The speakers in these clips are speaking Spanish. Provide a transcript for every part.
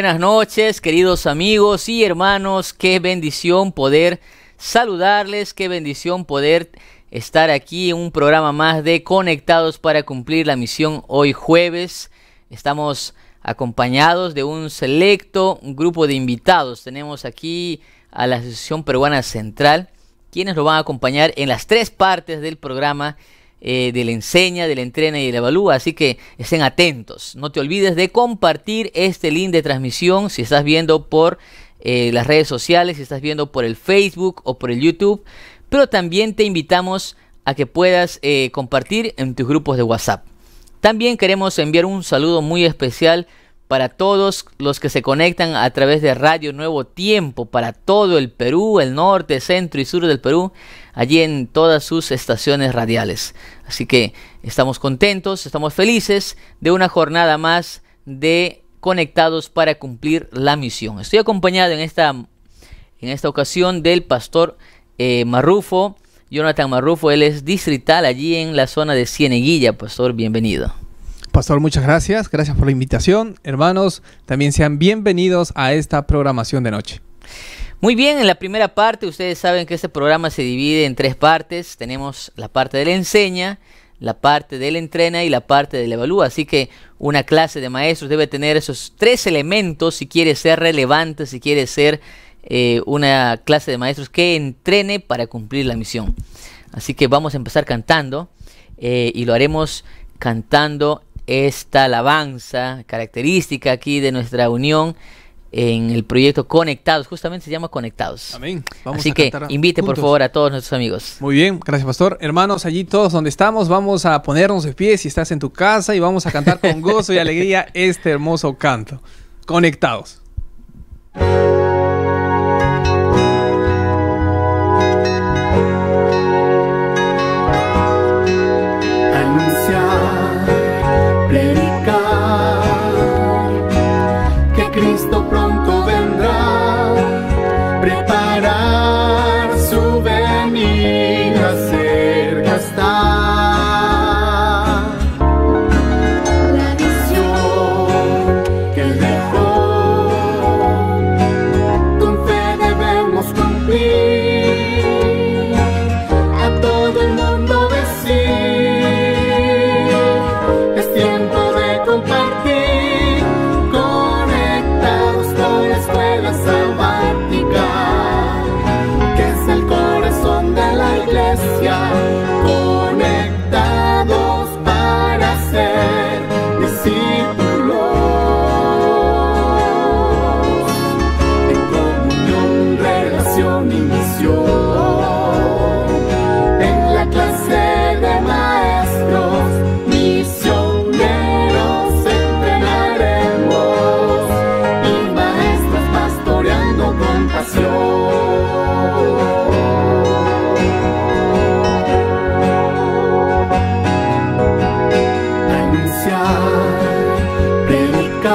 buenas noches, queridos amigos y hermanos. Qué bendición poder saludarles, qué bendición poder estar aquí en un programa más de Conectados para cumplir la misión hoy jueves. Estamos acompañados de un selecto grupo de invitados. Tenemos aquí a la Asociación Peruana Central, quienes lo van a acompañar en las tres partes del programa eh, de la enseña, de la entrena y la evalúa. Así que estén atentos. No te olvides de compartir este link de transmisión si estás viendo por eh, las redes sociales, si estás viendo por el Facebook o por el YouTube. Pero también te invitamos a que puedas eh, compartir en tus grupos de WhatsApp. También queremos enviar un saludo muy especial para todos los que se conectan a través de Radio Nuevo Tiempo, para todo el Perú, el norte, centro y sur del Perú allí en todas sus estaciones radiales. Así que estamos contentos, estamos felices de una jornada más de conectados para cumplir la misión. Estoy acompañado en esta, en esta ocasión del pastor eh, Marrufo, Jonathan Marrufo, él es distrital allí en la zona de Cieneguilla. Pastor, bienvenido. Pastor, muchas gracias. Gracias por la invitación. Hermanos, también sean bienvenidos a esta programación de noche. Muy bien, en la primera parte ustedes saben que este programa se divide en tres partes. Tenemos la parte de la enseña, la parte del entrena y la parte del evalúa. Así que una clase de maestros debe tener esos tres elementos si quiere ser relevante, si quiere ser eh, una clase de maestros que entrene para cumplir la misión. Así que vamos a empezar cantando eh, y lo haremos cantando esta alabanza característica aquí de nuestra unión en el proyecto Conectados, justamente se llama Conectados. Amén. Vamos Así que invite por favor a todos nuestros amigos. Muy bien, gracias pastor. Hermanos, allí todos donde estamos, vamos a ponernos de pie si estás en tu casa y vamos a cantar con gozo y alegría este hermoso canto. Conectados.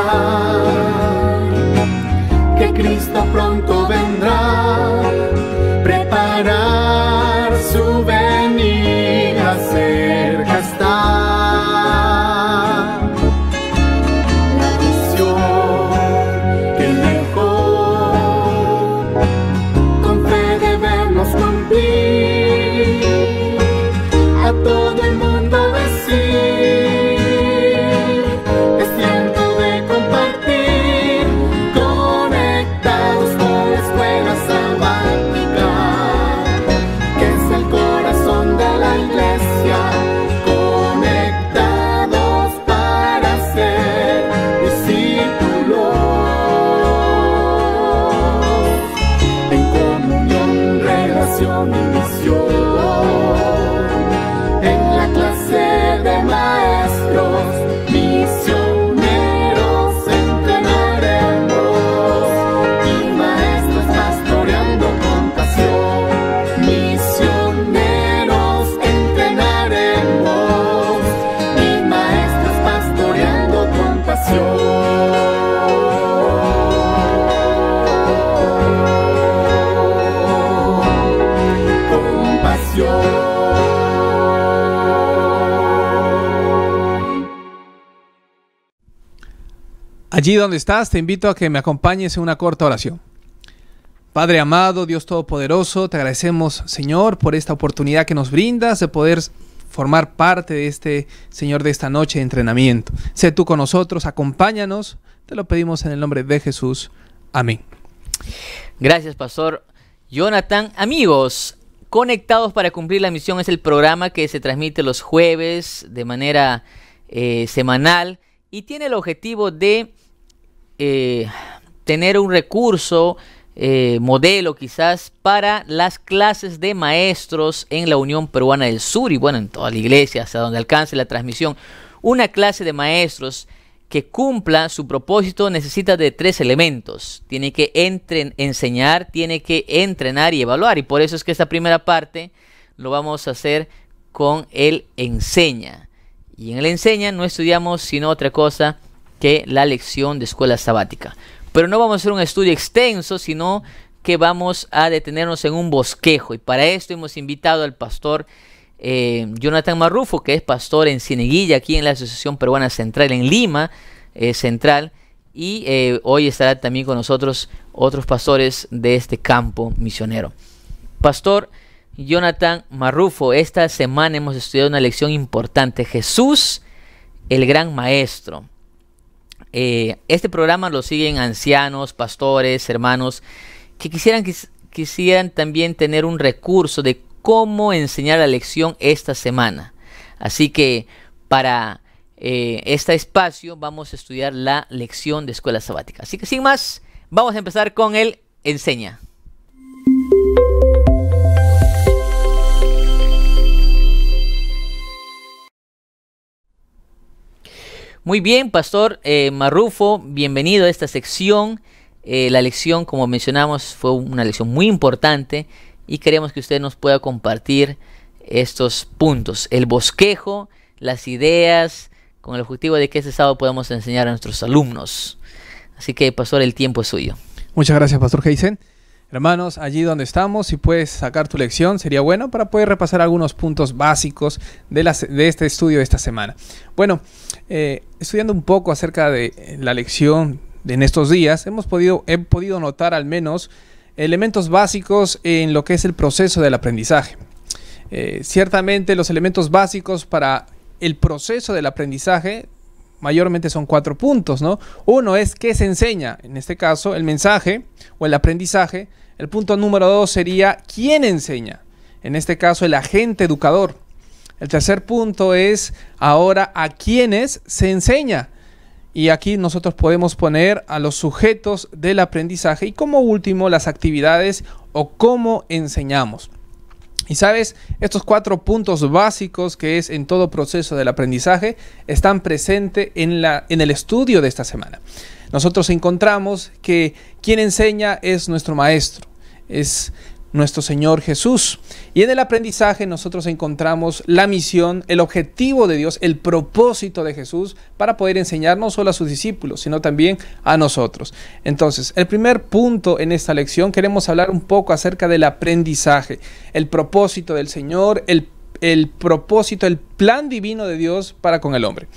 now. Allí donde estás, te invito a que me acompañes en una corta oración. Padre amado, Dios Todopoderoso, te agradecemos, Señor, por esta oportunidad que nos brindas de poder formar parte de este, Señor, de esta noche de entrenamiento. Sé tú con nosotros, acompáñanos, te lo pedimos en el nombre de Jesús. Amén. Gracias, Pastor Jonathan. Amigos, Conectados para Cumplir la Misión es el programa que se transmite los jueves de manera eh, semanal y tiene el objetivo de eh, tener un recurso, eh, modelo quizás, para las clases de maestros en la Unión Peruana del Sur y bueno, en toda la iglesia, hasta donde alcance la transmisión. Una clase de maestros que cumpla su propósito necesita de tres elementos. Tiene que enseñar, tiene que entrenar y evaluar. Y por eso es que esta primera parte lo vamos a hacer con el enseña. Y en el enseña no estudiamos sino otra cosa que la lección de escuela sabática. Pero no vamos a hacer un estudio extenso, sino que vamos a detenernos en un bosquejo. Y para esto hemos invitado al pastor eh, Jonathan Marrufo, que es pastor en Cineguilla aquí en la Asociación Peruana Central, en Lima eh, Central. Y eh, hoy estará también con nosotros otros pastores de este campo misionero. Pastor Jonathan Marrufo, esta semana hemos estudiado una lección importante. Jesús, el gran maestro. Eh, este programa lo siguen ancianos, pastores, hermanos, que quisieran, también tener un recurso de cómo enseñar la lección esta semana. Así que para eh, este espacio vamos a estudiar la lección de escuela sabática. Así que sin más, vamos a empezar con el enseña. Muy bien, Pastor eh, Marrufo, bienvenido a esta sección. Eh, la lección, como mencionamos, fue una lección muy importante y queremos que usted nos pueda compartir estos puntos. El bosquejo, las ideas, con el objetivo de que este sábado podamos enseñar a nuestros alumnos. Así que, Pastor, el tiempo es suyo. Muchas gracias, Pastor Heisen. Hermanos, allí donde estamos, si puedes sacar tu lección, sería bueno para poder repasar algunos puntos básicos de, este estudio de esta semana. Bueno, eh, estudiando un poco acerca de eh, la lección en estos días, hemos podido, he podido notar al menos elementos básicos en lo que es el proceso del aprendizaje. Eh, ciertamente los elementos básicos para el proceso del aprendizaje mayormente son cuatro puntos, ¿no? Uno es qué se enseña, en este caso el mensaje o el aprendizaje. El punto número dos sería quién enseña, en este caso el agente educador. El tercer punto es ahora a quiénes se enseña. Y aquí nosotros podemos poner a los sujetos del aprendizaje y como último las actividades o cómo enseñamos. Y sabes, estos cuatro puntos básicos que es en todo proceso del aprendizaje están presentes en, la, en el estudio de esta semana. Nosotros encontramos que quien enseña es nuestro maestro, es nuestro Señor Jesús. Y en el aprendizaje nosotros encontramos la misión, el objetivo de Dios, el propósito de Jesús para poder enseñar no solo a sus discípulos, sino también a nosotros. Entonces, el primer punto en esta lección queremos hablar un poco acerca del aprendizaje, el propósito del Señor, el, el propósito, el plan divino de Dios para con el hombre.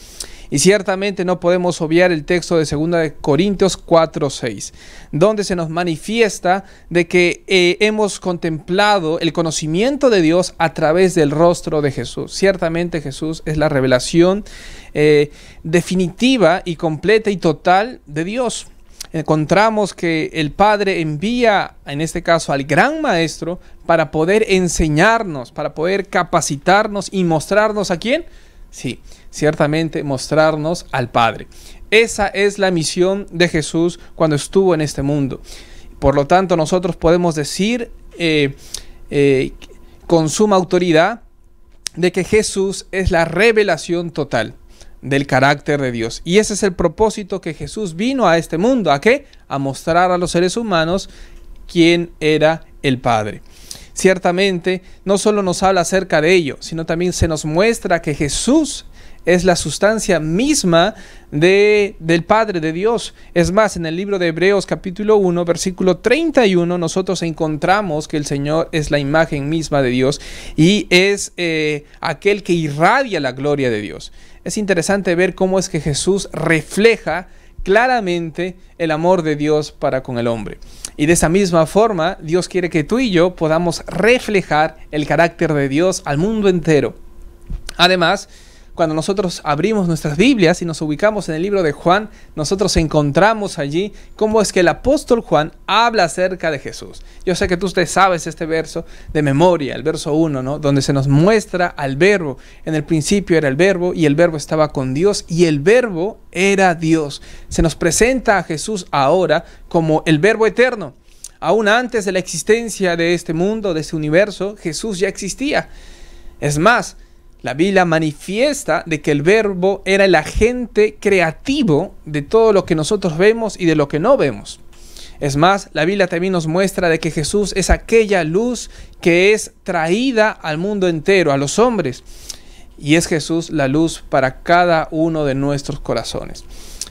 Y ciertamente no podemos obviar el texto de 2 de Corintios 4:6, donde se nos manifiesta de que eh, hemos contemplado el conocimiento de Dios a través del rostro de Jesús. Ciertamente Jesús es la revelación eh, definitiva y completa y total de Dios encontramos que el Padre envía, en este caso, al gran Maestro para poder enseñarnos, para poder capacitarnos y mostrarnos a quién. Sí, ciertamente mostrarnos al Padre. Esa es la misión de Jesús cuando estuvo en este mundo. Por lo tanto, nosotros podemos decir eh, eh, con suma autoridad de que Jesús es la revelación total del carácter de Dios. Y ese es el propósito que Jesús vino a este mundo. ¿A qué? A mostrar a los seres humanos quién era el Padre. Ciertamente, no solo nos habla acerca de ello, sino también se nos muestra que Jesús es la sustancia misma de, del Padre, de Dios. Es más, en el libro de Hebreos capítulo 1, versículo 31, nosotros encontramos que el Señor es la imagen misma de Dios y es eh, aquel que irradia la gloria de Dios. Es interesante ver cómo es que Jesús refleja claramente el amor de Dios para con el hombre. Y de esa misma forma, Dios quiere que tú y yo podamos reflejar el carácter de Dios al mundo entero. Además, cuando nosotros abrimos nuestras Biblias y nos ubicamos en el libro de Juan, nosotros encontramos allí cómo es que el apóstol Juan habla acerca de Jesús. Yo sé que tú usted sabes este verso de memoria, el verso 1, Donde se nos muestra al verbo. En el principio era el verbo y el verbo estaba con Dios y el verbo era Dios. Se nos presenta a Jesús ahora como el verbo eterno. Aún antes de la existencia de este mundo, de este universo, Jesús ya existía. Es más, la Biblia manifiesta de que el verbo era el agente creativo de todo lo que nosotros vemos y de lo que no vemos. Es más, la Biblia también nos muestra de que Jesús es aquella luz que es traída al mundo entero, a los hombres. Y es Jesús la luz para cada uno de nuestros corazones.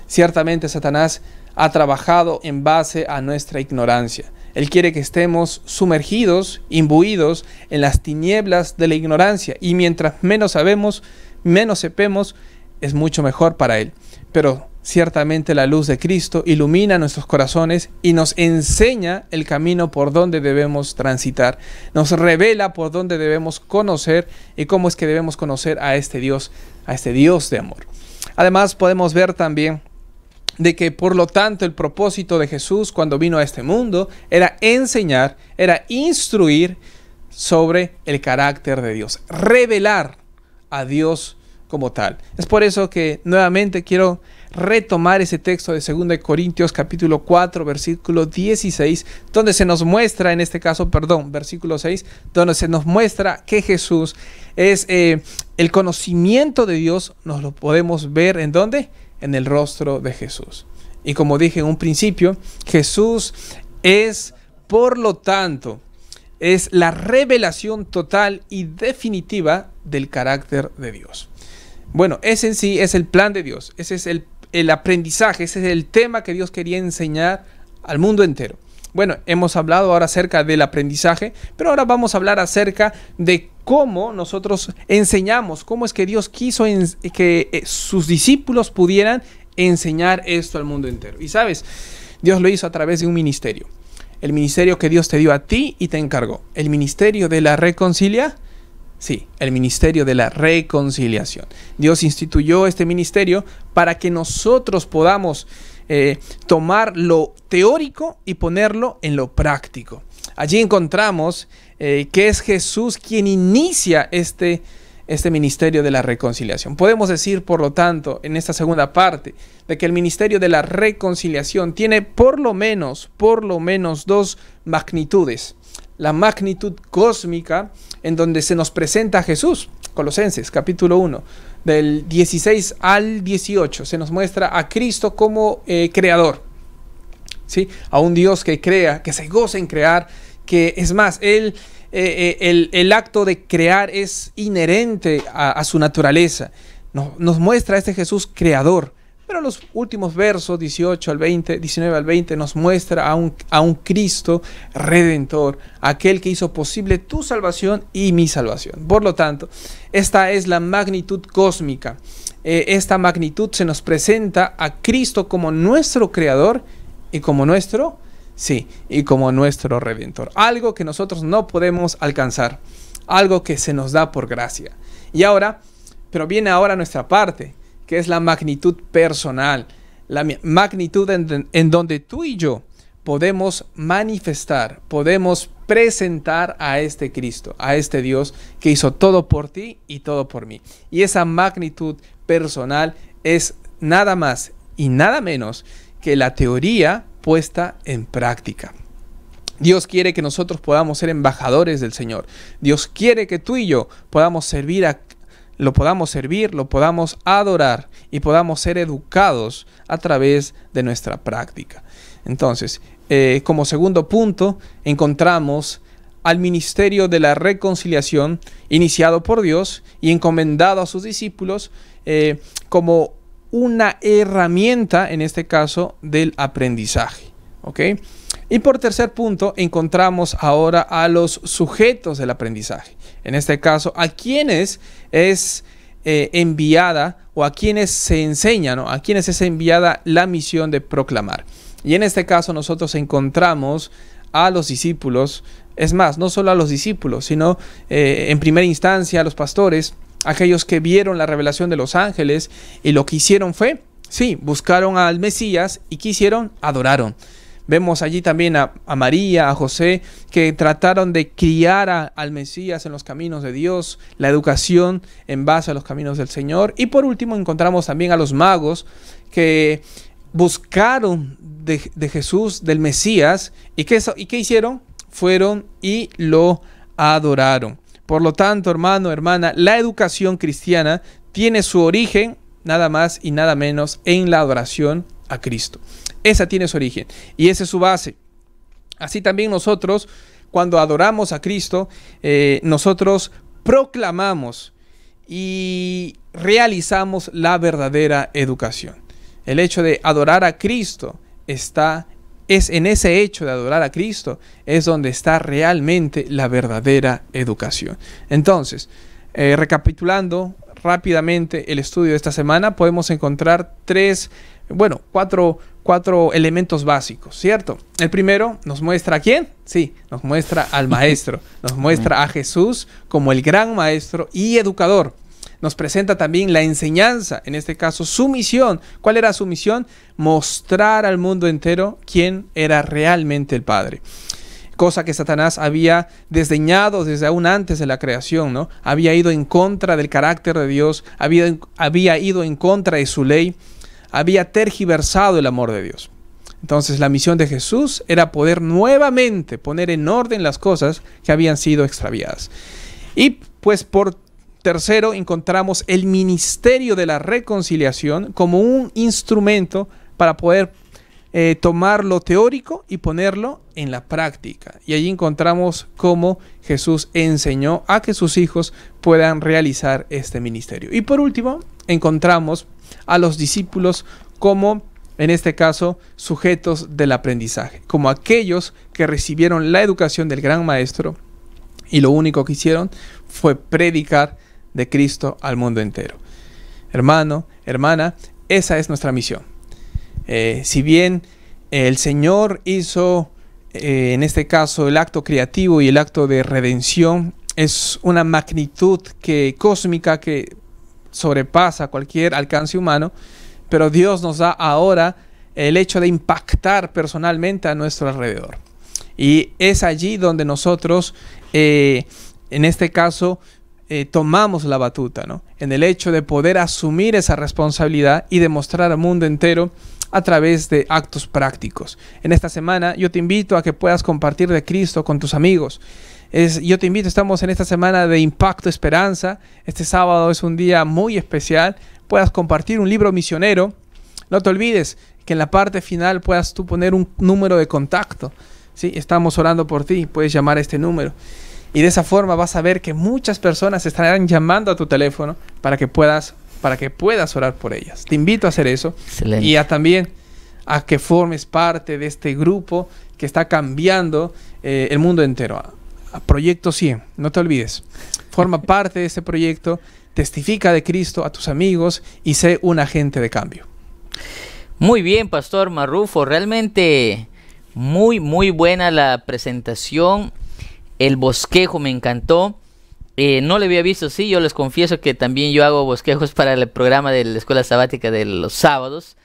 Ciertamente Satanás ha trabajado en base a nuestra ignorancia. Él quiere que estemos sumergidos, imbuidos en las tinieblas de la ignorancia. Y mientras menos sabemos, menos sepemos, es mucho mejor para Él. Pero ciertamente la luz de Cristo ilumina nuestros corazones y nos enseña el camino por donde debemos transitar, nos revela por donde debemos conocer y cómo es que debemos conocer a este Dios, a este Dios de amor. Además podemos ver también de que por lo tanto el propósito de Jesús cuando vino a este mundo era enseñar, era instruir sobre el carácter de Dios, revelar a Dios como tal. Es por eso que nuevamente quiero retomar ese texto de 2 Corintios capítulo 4 versículo 16, donde se nos muestra, en este caso, perdón, versículo 6, donde se nos muestra que Jesús es eh, el conocimiento de Dios, nos lo podemos ver en dónde? en el rostro de Jesús. Y como dije en un principio, Jesús es, por lo tanto, es la revelación total y definitiva del carácter de Dios. Bueno, ese en sí es el plan de Dios, ese es el, el aprendizaje, ese es el tema que Dios quería enseñar al mundo entero. Bueno, hemos hablado ahora acerca del aprendizaje, pero ahora vamos a hablar acerca de cómo nosotros enseñamos, cómo es que Dios quiso que eh, sus discípulos pudieran enseñar esto al mundo entero. Y sabes, Dios lo hizo a través de un ministerio. El ministerio que Dios te dio a ti y te encargó. El ministerio de la reconcilia? Sí, el ministerio de la reconciliación. Dios instituyó este ministerio para que nosotros podamos eh, tomar lo teórico y ponerlo en lo práctico. Allí encontramos eh, que es Jesús quien inicia este, este ministerio de la reconciliación. Podemos decir, por lo tanto, en esta segunda parte, de que el ministerio de la reconciliación tiene por lo menos, por lo menos dos magnitudes. La magnitud cósmica en donde se nos presenta Jesús Colosenses capítulo 1, del 16 al 18, se nos muestra a Cristo como eh, creador, ¿sí? a un Dios que crea, que se goza en crear, que es más, Él... Eh, eh, el, el, acto de crear es inherente a, su naturaleza. Nos, nos, muestra a este Jesús creador, pero los últimos versos, 18 al 20, 19 al 20, nos muestra a un, a un Cristo redentor, aquel que hizo posible tu salvación y mi salvación. Por lo tanto, esta es la magnitud cósmica. Eh, esta magnitud se nos presenta a Cristo como nuestro creador y como nuestro, sí, y como nuestro redentor. Algo que nosotros no podemos alcanzar, algo que se nos da por gracia. Y ahora, pero viene ahora nuestra parte que es la magnitud personal, la magnitud en, en donde tú y yo podemos manifestar, podemos presentar a este Cristo, a este Dios que hizo todo por ti y todo por mí. Y esa magnitud personal es nada más y nada menos que la teoría puesta en práctica. Dios quiere que nosotros podamos ser embajadores del Señor. Dios quiere que tú y yo podamos servir a lo podamos servir, lo podamos adorar y podamos ser educados a través de nuestra práctica. Entonces, eh, como segundo punto, encontramos al ministerio de la reconciliación iniciado por Dios y encomendado a sus discípulos eh, como una herramienta, en este caso, del aprendizaje. Y por tercer punto, encontramos ahora a los sujetos del aprendizaje. En este caso, a quienes es eh, enviada o a quienes se enseña, ¿no? a quienes es enviada la misión de proclamar. Y en este caso nosotros encontramos a los discípulos, es más, no solo a los discípulos, sino eh, en primera instancia a los pastores, aquellos que vieron la revelación de los ángeles y lo que hicieron fue, sí, buscaron al Mesías y quisieron, adoraron. Vemos allí también a, María, a José, que trataron de criar al Mesías en los caminos de Dios, la educación en base a los caminos del Señor. Y por último encontramos también a los magos que buscaron de, Jesús, del Mesías, y qué, y qué hicieron? Fueron y lo adoraron. Por lo tanto, hermano, hermana, la educación cristiana tiene su origen nada más y nada menos en la adoración a Cristo. Esa tiene su origen y esa es su base. Así también nosotros, cuando adoramos a Cristo, eh, nosotros proclamamos y realizamos la verdadera educación. El hecho de adorar a Cristo está es en ese hecho de adorar a Cristo es donde está realmente la verdadera educación. Entonces, eh, recapitulando rápidamente el estudio de esta semana, podemos encontrar tres, bueno, cuatro, cuatro elementos básicos, ¿cierto? El primero nos muestra a quién? Sí, nos muestra al maestro, nos muestra a Jesús como el gran maestro y educador. Nos presenta también la enseñanza, en este caso su misión. ¿Cuál era su misión? Mostrar al mundo entero quién era realmente el Padre cosa que Satanás había desdeñado desde aún antes de la creación, ¿no? Había ido en contra del carácter de Dios, había, había ido en contra de su ley, había tergiversado el amor de Dios. Entonces la misión de Jesús era poder nuevamente poner en orden las cosas que habían sido extraviadas. Y pues por tercero encontramos el ministerio de la reconciliación como un instrumento para poder eh, tomar lo teórico y ponerlo en la práctica. Y allí encontramos cómo Jesús enseñó a que sus hijos puedan realizar este ministerio. Y por último, encontramos a los discípulos como en este caso, sujetos del aprendizaje, como aquellos que recibieron la educación del gran maestro y lo único que hicieron fue predicar de Cristo al mundo entero. Hermano, hermana, esa es nuestra misión. Eh, si bien el Señor hizo, eh, en este caso, el acto creativo y el acto de redención, es una magnitud que, cósmica que sobrepasa cualquier alcance humano, pero Dios nos da ahora el hecho de impactar personalmente a nuestro alrededor. Y es allí donde nosotros, eh, en este caso, tomamos la batuta, ¿no? En el hecho de poder asumir esa responsabilidad y demostrar al mundo entero a través de actos prácticos. En esta semana yo te invito a que puedas compartir de Cristo con tus amigos. Es, yo te invito, estamos en esta semana de Impacto Esperanza. Este sábado es un día muy especial. Puedas compartir un libro misionero. No te olvides que en la parte final puedas tú poner un número de contacto. ¿sí? Estamos orando por ti, puedes llamar a este número. Y de esa forma vas a ver que muchas personas estarán llamando a tu teléfono para que puedas para que puedas orar por ellas. Te invito a hacer eso y a también a que formes parte de este grupo que está cambiando eh, el mundo entero. A, proyecto 100, no te olvides. Forma parte de este proyecto, testifica de Cristo a tus amigos y sé un agente de cambio. Muy bien, Pastor Marrufo, realmente muy, muy buena la presentación. El bosquejo me encantó. Eh, no le había visto, sí, yo les confieso que también yo hago bosquejos para el programa de la escuela sabática de los sábados.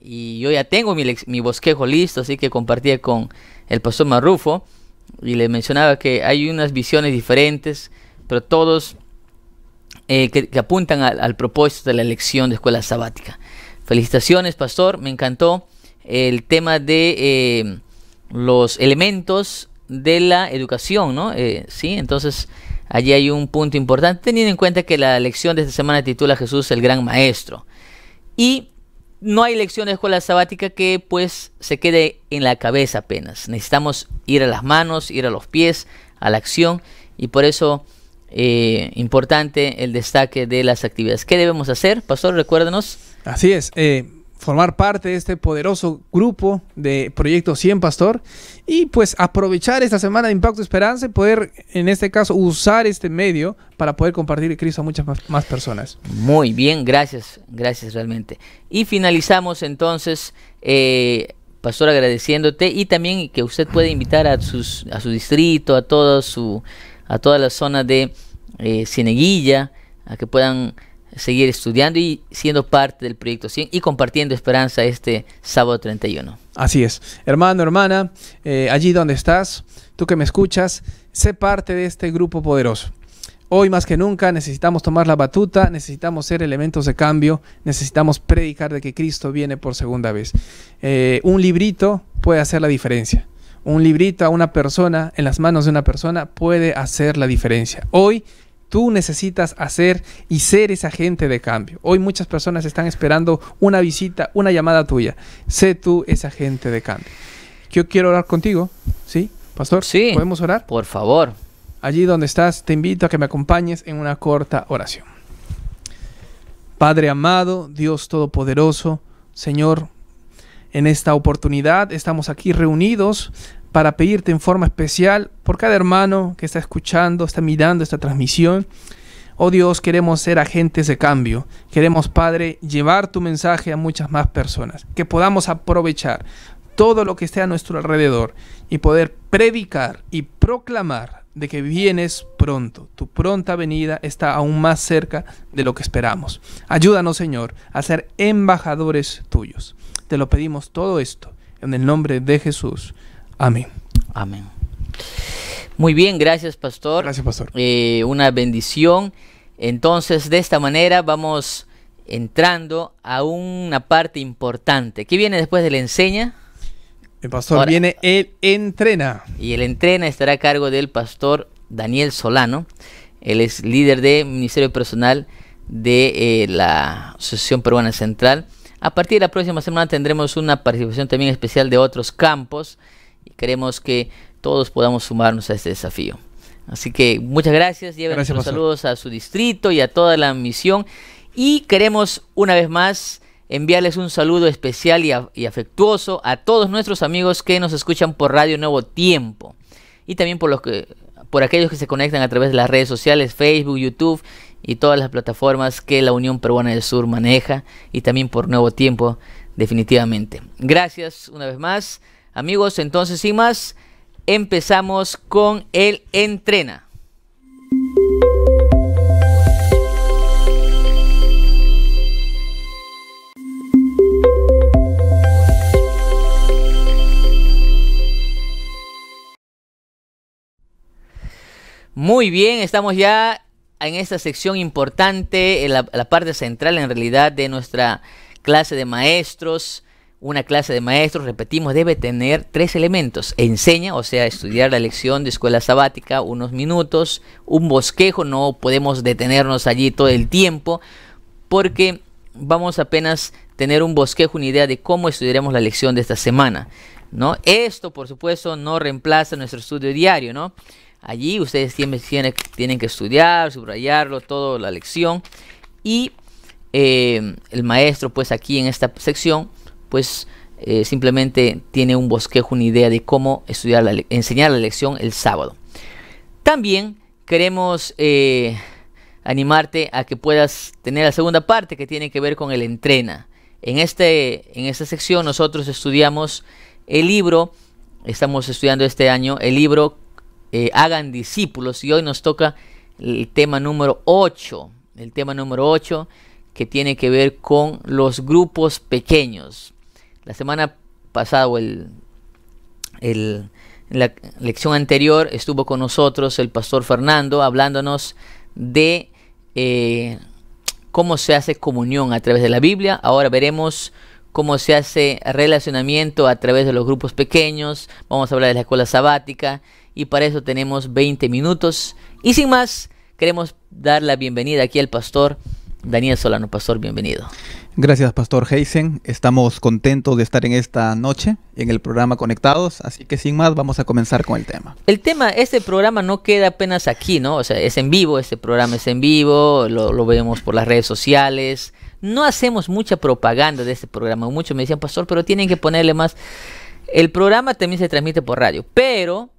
Y yo ya tengo mi, bosquejo listo, así que compartí con el pastor Marrufo. Y le mencionaba que hay unas visiones diferentes, pero todos eh, que, apuntan al, propósito de la elección de escuela sabática. Felicitaciones, pastor, me encantó el tema de eh, los elementos de la educación, ¿no? sí, entonces Allí hay un punto importante, teniendo en cuenta que la lección de esta semana titula Jesús el Gran Maestro. Y no hay lección de escuela sabática que pues se quede en la cabeza apenas. Necesitamos ir a las manos, ir a los pies, a la acción y por eso eh, importante el destaque de las actividades. ¿Qué debemos hacer? Pastor, recuérdanos. Así es. Eh, formar parte de este poderoso grupo de Proyecto 100 Pastor y pues aprovechar esta semana de Impacto Esperanza y poder en este caso usar este medio para poder compartir el Cristo a muchas más, personas. Muy bien, gracias, gracias realmente. Y finalizamos entonces, eh, Pastor, agradeciéndote y también que usted puede invitar a, sus, a su distrito, a, toda su, a toda la zona de eh, Cieneguilla, a que puedan seguir estudiando y siendo parte del proyecto 100 y compartiendo esperanza este sábado 31. Así es. Hermano, hermana, eh, allí donde estás, tú que me escuchas, sé parte de este grupo poderoso. Hoy más que nunca necesitamos tomar la batuta, necesitamos ser elementos de cambio, necesitamos predicar de que Cristo viene por segunda vez. Eh, un librito puede hacer la diferencia un librito a una persona, en las manos de una persona, puede hacer la diferencia. Hoy Tú necesitas hacer y ser esa gente de cambio. Hoy muchas personas están esperando una visita, una llamada tuya. Sé tú esa gente de cambio. Yo quiero orar contigo, ¿sí? Pastor, sí, ¿podemos orar? Por favor. Allí donde estás, te invito a que me acompañes en una corta oración. Padre amado, Dios Todopoderoso, Señor, en esta oportunidad estamos aquí reunidos para pedirte en forma especial por cada hermano que está escuchando, está mirando esta transmisión. Oh Dios, queremos ser agentes de cambio. Queremos, Padre, llevar tu mensaje a muchas más personas. Que podamos aprovechar todo lo que esté a nuestro alrededor y poder predicar y proclamar de que vienes pronto. Tu pronta venida está aún más cerca de lo que esperamos. Ayúdanos, Señor, a ser embajadores tuyos. Te lo pedimos todo esto en el nombre de Jesús. Amén. Amén. Muy bien, gracias pastor. Gracias pastor. Eh, una bendición. Entonces, de esta manera vamos entrando a una parte importante. ¿Qué viene después de la enseña? El pastor viene el entrena. Y el entrena estará a cargo del pastor Daniel Solano. Él es líder de Ministerio Personal de eh, la Asociación Peruana Central. A partir de la próxima semana tendremos una participación también especial de otros campos y queremos que todos podamos sumarnos a este desafío. Así que muchas gracias, lleven gracias, saludos a su distrito y a toda la misión. Y queremos una vez más enviarles un saludo especial y, y, afectuoso a todos nuestros amigos que nos escuchan por Radio Nuevo Tiempo. Y también por los que por aquellos que se conectan a través de las redes sociales, Facebook, YouTube y todas las plataformas que la Unión Peruana del Sur maneja y también por Nuevo Tiempo definitivamente. Gracias una vez más. Amigos, entonces sin más, empezamos con el entrena. Muy bien, estamos ya en esta sección importante, en la, la parte central en realidad de nuestra clase de maestros una clase de maestros, repetimos, debe tener tres elementos. Enseña, o sea, estudiar la lección de escuela sabática unos minutos, un bosquejo, no podemos detenernos allí todo el tiempo, porque vamos apenas tener un bosquejo, una idea de cómo estudiaremos la lección de esta semana. ¿no? Esto, por supuesto, no reemplaza nuestro estudio diario, ¿no? Allí ustedes tienen, tienen que estudiar, subrayarlo, toda la lección. Y eh, el maestro, pues aquí en esta sección, pues eh, simplemente tiene un bosquejo, una idea de cómo estudiar la enseñar la lección el sábado. También queremos eh, animarte a que puedas tener la segunda parte que tiene que ver con el entrena. En, este, en esta sección nosotros estudiamos el libro, estamos estudiando este año el libro eh, Hagan discípulos y hoy nos toca el tema número 8, el tema número 8 que tiene que ver con los grupos pequeños. La semana pasada o el, la lección anterior estuvo con nosotros el pastor Fernando hablándonos de eh, cómo se hace comunión a través de la Biblia. Ahora veremos cómo se hace relacionamiento a través de los grupos pequeños. Vamos a hablar de la escuela sabática y para eso tenemos 20 minutos. Y sin más, queremos dar la bienvenida aquí al pastor Daniel Solano, pastor, bienvenido. Gracias, pastor Heisen. Estamos contentos de estar en esta noche en el programa Conectados, así que sin más vamos a comenzar con el tema. El tema, este programa no queda apenas aquí, ¿no? O sea, es en vivo, este programa es en vivo, lo, vemos por las redes sociales. No hacemos mucha propaganda de este programa. Muchos me decían, pastor, pero tienen que ponerle más. El programa también se transmite por radio, pero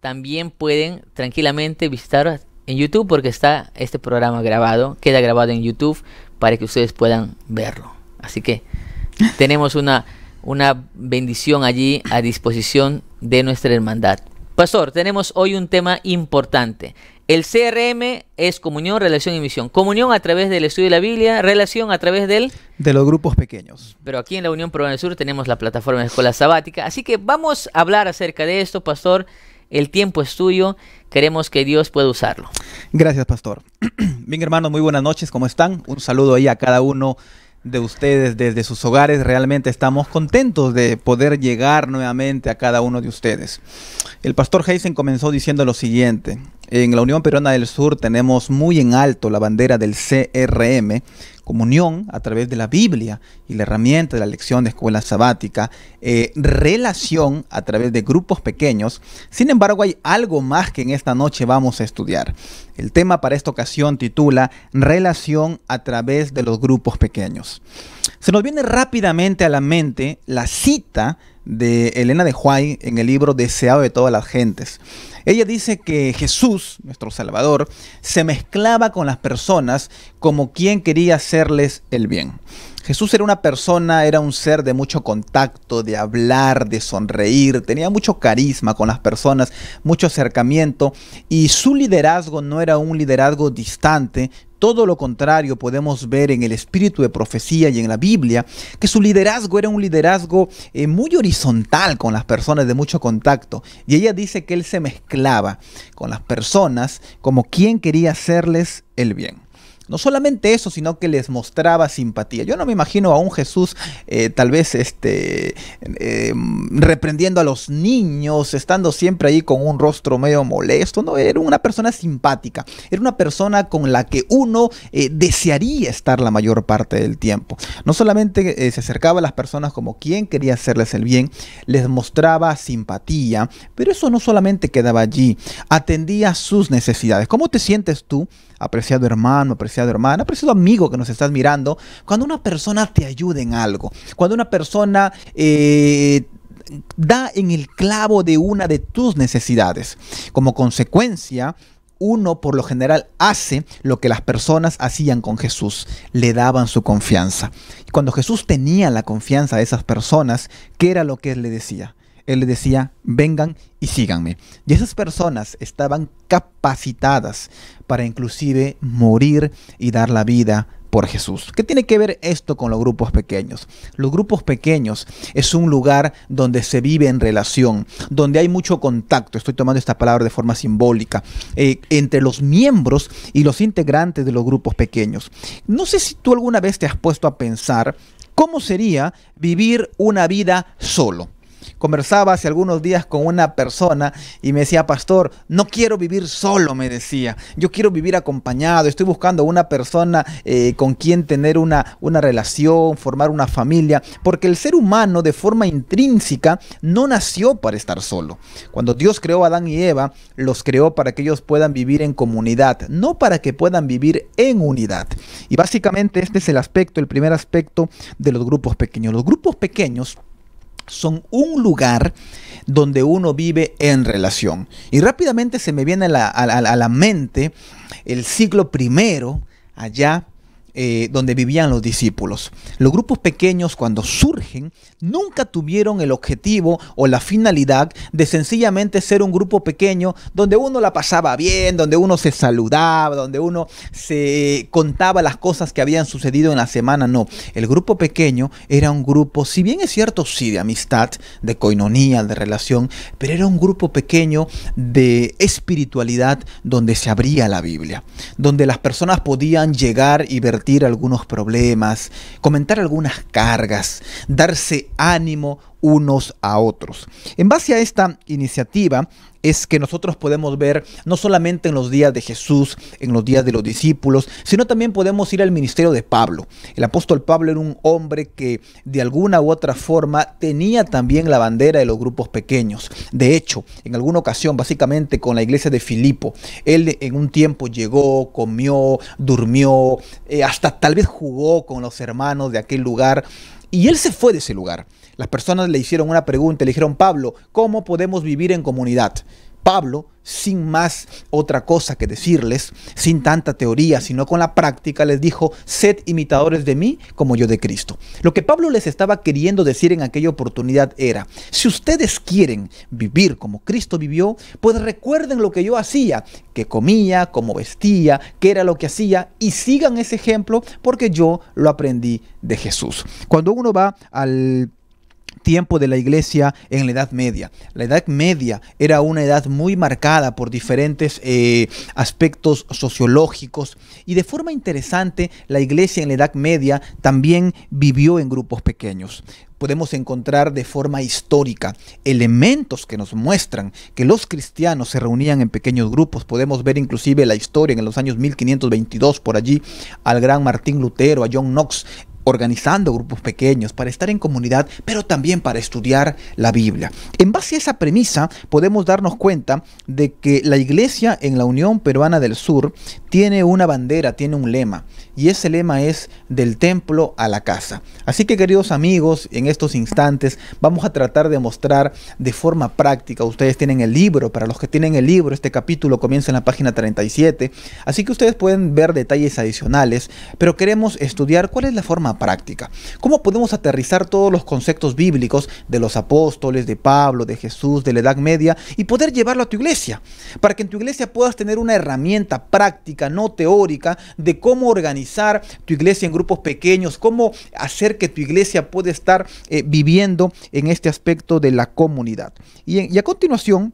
también pueden tranquilamente visitar en YouTube porque está este programa grabado, queda grabado en YouTube para que ustedes puedan verlo. Así que tenemos una, una bendición allí a disposición de nuestra hermandad. Pastor, tenemos hoy un tema importante. El CRM es comunión, relación y misión. Comunión a través del estudio de la Biblia, relación a través del... De los grupos pequeños. Pero aquí en la Unión Programa del Sur tenemos la plataforma de escuela sabática. Así que vamos a hablar acerca de esto, Pastor. El tiempo es tuyo. Queremos que Dios pueda usarlo. Gracias, pastor. Bien, hermanos, muy buenas noches. ¿Cómo están? Un saludo ahí a cada uno de ustedes desde sus hogares. Realmente estamos contentos de poder llegar nuevamente a cada uno de ustedes. El pastor Heisen comenzó diciendo lo siguiente. En la Unión Peruana del Sur tenemos muy en alto la bandera del CRM, comunión a través de la Biblia y la herramienta de la lección de escuela sabática, eh, relación a través de grupos pequeños. Sin embargo, hay algo más que en esta noche vamos a estudiar. El tema para esta ocasión titula Relación a través de los grupos pequeños. Se nos viene rápidamente a la mente la cita de Elena de Huay en el libro Deseado de todas las gentes. Ella dice que Jesús, nuestro Salvador, se mezclaba con las personas como quien quería hacerles el bien. Jesús era una persona, era un ser de mucho contacto, de hablar, de sonreír, tenía mucho carisma con las personas, mucho acercamiento y su liderazgo no era un liderazgo distante, todo lo contrario podemos ver en el espíritu de profecía y en la Biblia, que su liderazgo era un liderazgo eh, muy orientado horizontal con las personas de mucho contacto. Y ella dice que él se mezclaba con las personas como quien quería hacerles el bien. No solamente eso, sino que les mostraba simpatía. Yo no me imagino a un Jesús eh, tal vez este, eh, reprendiendo a los niños, estando siempre ahí con un rostro medio molesto. No, era una persona simpática, era una persona con la que uno eh, desearía estar la mayor parte del tiempo. No solamente se acercaba a las personas como quien quería hacerles el bien, les mostraba simpatía, pero eso no solamente quedaba allí, atendía sus necesidades. ¿Cómo te sientes tú? apreciado hermano, apreciado hermana, apreciado amigo que nos estás mirando, cuando una persona te ayuda en algo, cuando una persona... Eh, da en el clavo de una de tus necesidades. Como consecuencia, uno por lo general hace lo que las personas hacían con Jesús, le daban su confianza. Y cuando Jesús tenía la confianza de esas personas, ¿qué era lo que él le decía? Él les decía, vengan y síganme. Y esas personas estaban capacitadas para inclusive morir y dar la vida por Jesús. ¿Qué tiene que ver esto con los grupos pequeños? Los grupos pequeños es un lugar donde se vive en relación, donde hay mucho contacto, estoy tomando esta palabra de forma simbólica, eh, entre los miembros y los integrantes de los grupos pequeños. No sé si tú alguna vez te has puesto a pensar cómo sería vivir una vida solo. Conversaba hace algunos días con una persona y me decía, pastor, no quiero vivir solo, me decía, yo quiero vivir acompañado, estoy buscando una persona eh, con quien tener una, una relación, formar una familia, porque el ser humano de forma intrínseca no nació para estar solo. Cuando Dios creó a Adán y Eva, los creó para que ellos puedan vivir en comunidad, no para que puedan vivir en unidad. Y básicamente este es el aspecto, el primer aspecto de los grupos pequeños. Los grupos pequeños son un lugar donde uno vive en relación. Y rápidamente se me viene a la, mente el siglo primero, allá eh, donde vivían los discípulos. Los grupos pequeños cuando surgen nunca tuvieron el objetivo o la finalidad de sencillamente ser un grupo pequeño donde uno la pasaba bien, donde uno se saludaba, donde uno se contaba las cosas que habían sucedido en la semana. No, el grupo pequeño era un grupo, si bien es cierto, sí, de amistad, de coinonía, de relación, pero era un grupo pequeño de espiritualidad donde se abría la Biblia, donde las personas podían llegar y ver algunos problemas, comentar algunas cargas, darse ánimo unos a otros. En base a esta iniciativa, es que nosotros podemos ver no solamente en los días de Jesús, en los días de los discípulos, sino también podemos ir al ministerio de Pablo. El apóstol Pablo era un hombre que de alguna u otra forma tenía también la bandera de los grupos pequeños. De hecho, en alguna ocasión, básicamente con la iglesia de Filipo, él en un tiempo llegó, comió, durmió, eh, hasta tal vez jugó con los hermanos de aquel lugar y él se fue de ese lugar. Las personas le hicieron una pregunta, le dijeron, Pablo, ¿cómo podemos vivir en comunidad? Pablo, sin más otra cosa que decirles, sin tanta teoría, sino con la práctica, les dijo, sed imitadores de mí como yo de Cristo. Lo que Pablo les estaba queriendo decir en aquella oportunidad era, si ustedes quieren vivir como Cristo vivió, pues recuerden lo que yo hacía, que comía, cómo vestía, qué era lo que hacía, y sigan ese ejemplo porque yo lo aprendí de Jesús. Cuando uno va al tiempo de la iglesia en la Edad Media. La Edad Media era una edad muy marcada por diferentes eh, aspectos sociológicos y de forma interesante la iglesia en la Edad Media también vivió en grupos pequeños podemos encontrar de forma histórica elementos que nos muestran que los cristianos se reunían en pequeños grupos. Podemos ver inclusive la historia en los años 1522 por allí al gran Martín Lutero, a John Knox, organizando grupos pequeños, para estar en comunidad, pero también para estudiar la Biblia. En base a esa premisa, podemos darnos cuenta de que la iglesia en la Unión Peruana del Sur tiene una bandera, tiene un lema, y ese lema es del templo a la casa. Así que queridos amigos, en estos instantes vamos a tratar de mostrar de forma práctica, ustedes tienen el libro, para los que tienen el libro, este capítulo comienza en la página 37, así que ustedes pueden ver detalles adicionales, pero queremos estudiar cuál es la forma práctica, cómo podemos aterrizar todos los conceptos bíblicos de los apóstoles, de Pablo, de Jesús, de la Edad Media y poder llevarlo a tu iglesia, para que en tu iglesia puedas tener una herramienta práctica, no teórica, de cómo organizar organizar tu iglesia en grupos pequeños, cómo hacer que tu iglesia pueda estar eh, viviendo en este aspecto de la comunidad. Y, a continuación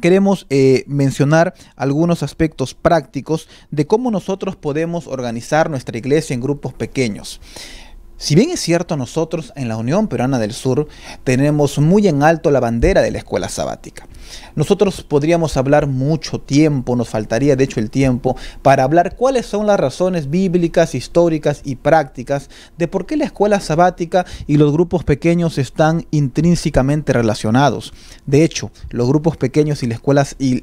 queremos eh, mencionar algunos aspectos prácticos de cómo nosotros podemos organizar nuestra iglesia en grupos pequeños. Si bien es cierto, nosotros en la Unión Peruana del Sur tenemos muy en alto la bandera de la escuela sabática. Nosotros podríamos hablar mucho tiempo, nos faltaría de hecho el tiempo, para hablar cuáles son las razones bíblicas, históricas y prácticas de por qué la escuela sabática y los grupos pequeños están intrínsecamente relacionados. De hecho, los grupos pequeños y, las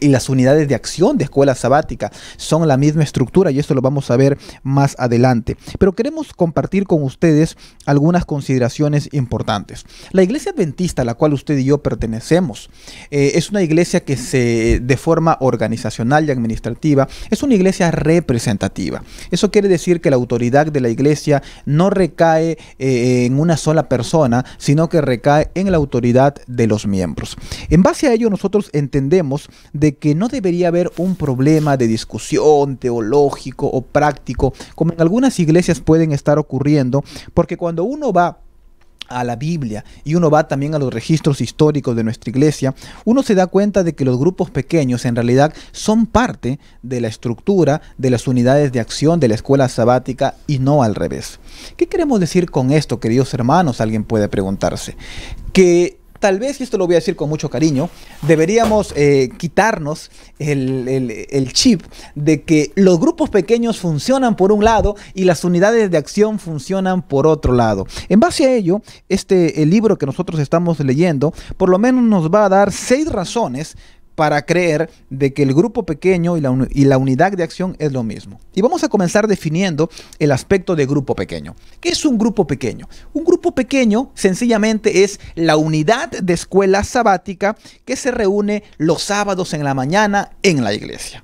las unidades de acción de escuela sabática son la misma estructura y esto lo vamos a ver más adelante. Pero queremos compartir con ustedes algunas consideraciones importantes. La iglesia adventista a la cual usted y yo pertenecemos eh, es una iglesia que se, de forma organizacional y administrativa, es una iglesia representativa. Eso quiere decir que la autoridad de la iglesia no recae eh, en una sola persona, sino que recae en la autoridad de los miembros. En base a ello, nosotros entendemos de que no debería haber un problema de discusión teológico o práctico, como en algunas iglesias pueden estar ocurriendo, porque cuando uno va a la Biblia y uno va también a los registros históricos de nuestra iglesia, uno se da cuenta de que los grupos pequeños en realidad son parte de la estructura de las unidades de acción de la escuela sabática y no al revés. ¿Qué queremos decir con esto, queridos hermanos? Alguien puede preguntarse. Que tal vez, y esto lo voy a decir con mucho cariño, deberíamos eh, quitarnos el, chip de que los grupos pequeños funcionan por un lado y las unidades de acción funcionan por otro lado. En base a ello, este el libro que nosotros estamos leyendo, por lo menos nos va a dar seis razones para creer de que el grupo pequeño y la, unidad de acción es lo mismo. Y vamos a comenzar definiendo el aspecto de grupo pequeño. ¿Qué es un grupo pequeño? Un grupo pequeño sencillamente es la unidad de escuela sabática que se reúne los sábados en la mañana en la iglesia.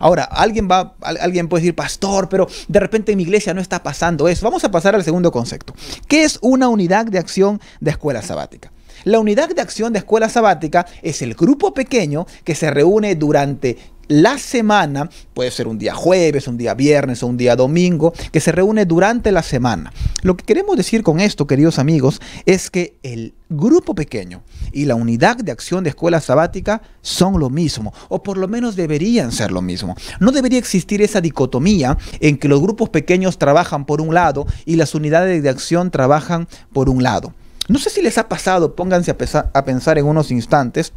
Ahora, alguien va, alguien puede decir, pastor, pero de repente en mi iglesia no está pasando eso. Vamos a pasar al segundo concepto. ¿Qué es una unidad de acción de escuela sabática? La unidad de acción de escuela sabática es el grupo pequeño que se reúne durante la semana, puede ser un día jueves, un día viernes o un día domingo, que se reúne durante la semana. Lo que queremos decir con esto, queridos amigos, es que el grupo pequeño y la unidad de acción de escuela sabática son lo mismo, o por lo menos deberían ser lo mismo. No debería existir esa dicotomía en que los grupos pequeños trabajan por un lado y las unidades de acción trabajan por un lado. No sé si les ha pasado, pónganse a, pensar en unos instantes.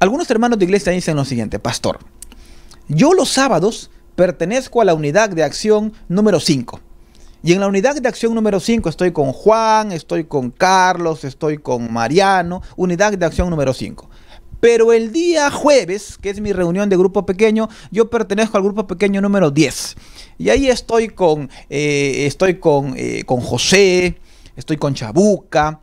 Algunos hermanos de iglesia dicen lo siguiente, pastor, yo los sábados pertenezco a la unidad de acción número 5. Y en la unidad de acción número 5 estoy con Juan, estoy con Carlos, estoy con Mariano, unidad de acción número 5. Pero el día jueves, que es mi reunión de grupo pequeño, yo pertenezco al grupo pequeño número 10. Y ahí estoy con, eh, estoy con, eh, con José, estoy con Chabuca.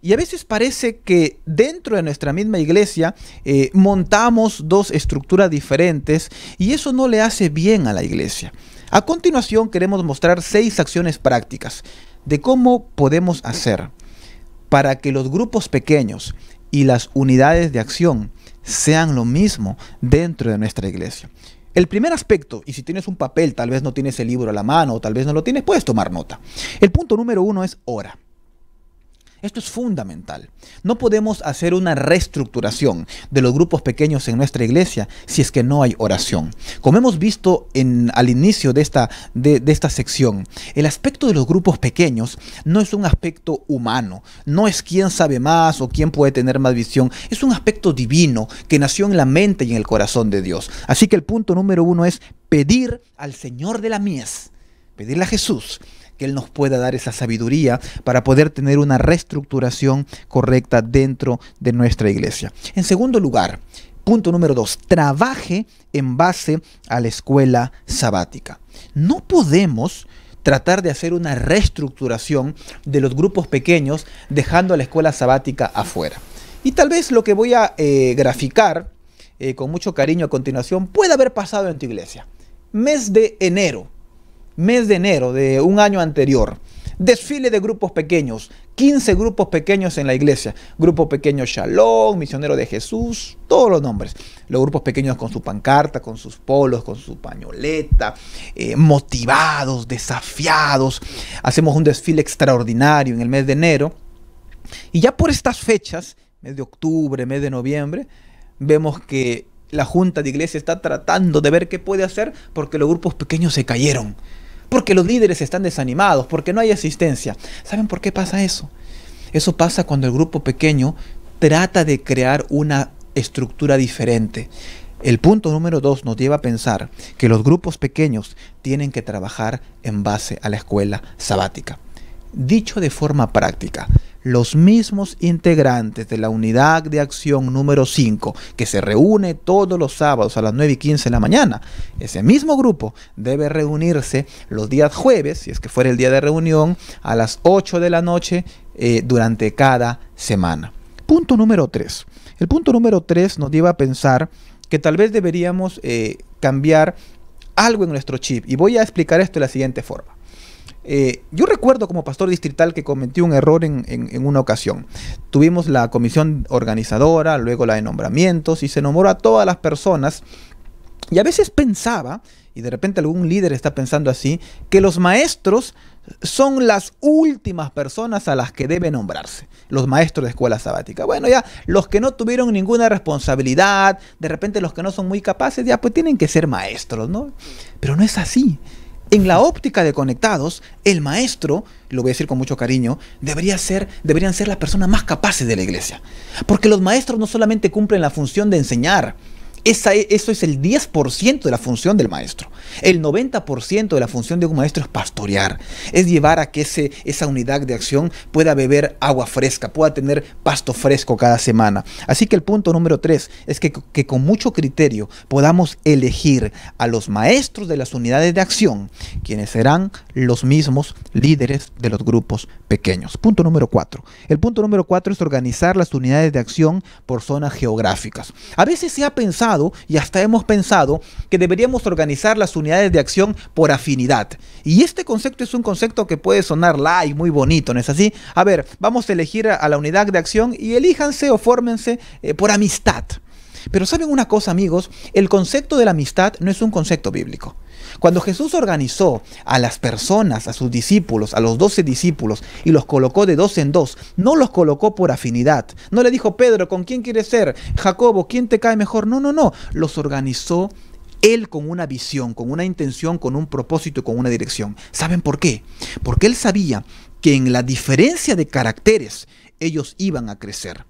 Y a veces parece que dentro de nuestra misma iglesia eh, montamos dos estructuras diferentes y eso no le hace bien a la iglesia. A continuación queremos mostrar seis acciones prácticas de cómo podemos hacer para que los grupos pequeños y las unidades de acción sean lo mismo dentro de nuestra iglesia. El primer aspecto, y si tienes un papel, tal vez no tienes el libro a la mano o tal vez no lo tienes, puedes tomar nota. El punto número uno es hora. Esto es fundamental. No podemos hacer una reestructuración de los grupos pequeños en nuestra iglesia si es que no hay oración. Como hemos visto al inicio de esta, de, de esta sección, el aspecto de los grupos pequeños no es un aspecto humano, no es quién sabe más o quién puede tener más visión, es un aspecto divino que nació en la mente y en el corazón de Dios. Así que el punto número uno es pedir al Señor de la mies, pedirle a Jesús que Él nos pueda dar esa sabiduría para poder tener una reestructuración correcta dentro de nuestra iglesia. En segundo lugar, Punto número dos, trabaje en base a la escuela sabática. No podemos tratar de hacer una reestructuración de los grupos pequeños dejando a la escuela sabática afuera. Y tal vez lo que voy a eh, graficar eh, con mucho cariño a continuación puede haber pasado en tu iglesia. Mes de enero, mes de enero de un año anterior. Desfile de grupos pequeños, 15 grupos pequeños en la iglesia. Grupo pequeño Shalom, Misionero de Jesús, todos los nombres. Los grupos pequeños con su pancarta, con sus polos, con su pañoleta, eh, motivados, desafiados. Hacemos un desfile extraordinario en el mes de enero. Y ya por estas fechas, mes de octubre, mes de noviembre, vemos que la Junta de Iglesia está tratando de ver qué puede hacer porque los grupos pequeños se cayeron porque los líderes están desanimados, porque no hay asistencia. ¿Saben por qué pasa eso? Eso pasa cuando el grupo pequeño trata de crear una estructura diferente. El punto número dos nos lleva a pensar que los grupos pequeños tienen que trabajar en base a la escuela sabática. Dicho de forma práctica, los mismos integrantes de la unidad de acción número 5, que se reúne todos los sábados a las 9 y 15 de la mañana, ese mismo grupo debe reunirse los días jueves, si es que fuera el día de reunión, a las 8 de la noche eh, durante cada semana. Punto número 3. El punto número 3 nos lleva a pensar que tal vez deberíamos eh, cambiar algo en nuestro chip. Y voy a explicar esto de la siguiente forma. Eh, yo recuerdo como pastor distrital que cometí un error en, en, una ocasión. Tuvimos la comisión organizadora, luego la de nombramientos y se nombró a todas las personas. Y a veces pensaba, y de repente algún líder está pensando así, que los maestros son las últimas personas a las que debe nombrarse, los maestros de escuela sabática. Bueno, ya los que no tuvieron ninguna responsabilidad, de repente los que no son muy capaces, ya pues tienen que ser maestros, ¿no? Pero no es así. En la óptica de conectados, el maestro, lo voy a decir con mucho cariño, debería ser, deberían ser las personas más capaces de la iglesia. Porque los maestros no solamente cumplen la función de enseñar, e, eso es el 10% de la función del maestro. El 90% de la función de un maestro es pastorear, es llevar a que ese, esa unidad de acción pueda beber agua fresca, pueda tener pasto fresco cada semana. Así que el punto número 3 es que, que con mucho criterio podamos elegir a los maestros de las unidades de acción, quienes serán los mismos líderes de los grupos pequeños. Punto número 4. El punto número 4 es organizar las unidades de acción por zonas geográficas. A veces se ha pensado y hasta hemos pensado que deberíamos organizar las unidades de acción por afinidad. Y este concepto es un concepto que puede sonar light, muy bonito, ¿no es así? A ver, vamos a elegir a la unidad de acción y elíjanse o fórmense eh, por amistad. Pero saben una cosa amigos, el concepto de la amistad no es un concepto bíblico. Cuando Jesús organizó a las personas, a sus discípulos, a los doce discípulos, y los colocó de dos en dos, no los colocó por afinidad. No le dijo, Pedro, ¿con quién quieres ser? Jacobo, ¿quién te cae mejor? No, no, no. Los organizó él con una visión, con una intención, con un propósito, con una dirección. ¿Saben por qué? Porque él sabía que en la diferencia de caracteres ellos iban a crecer.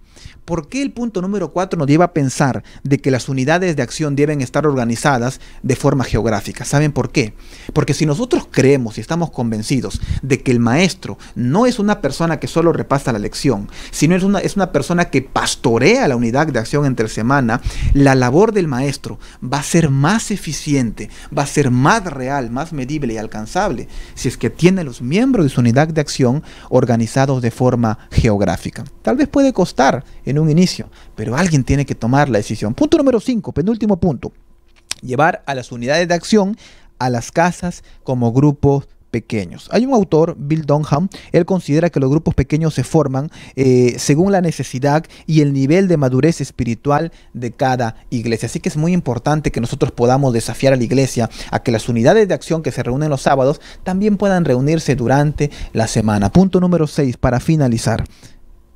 ¿Por qué el punto número 4 nos lleva a pensar de que las unidades de acción deben estar organizadas de forma geográfica? ¿Saben por qué? Porque si nosotros creemos y estamos convencidos de que el maestro no es una persona que solo repasa la lección, sino es una, es una persona que pastorea la unidad de acción entre semana, la labor del maestro va a ser más eficiente, va a ser más real, más medible y alcanzable si es que tiene los miembros de su unidad de acción organizados de forma geográfica. Tal vez puede costar en un inicio, pero alguien tiene que tomar la decisión. Punto número 5, penúltimo punto. Llevar a las unidades de acción a las casas como grupos pequeños. Hay un autor, Bill Dunham, él considera que los grupos pequeños se forman eh, según la necesidad y el nivel de madurez espiritual de cada iglesia. Así que es muy importante que nosotros podamos desafiar a la iglesia a que las unidades de acción que se reúnen los sábados también puedan reunirse durante la semana. Punto número 6, para finalizar,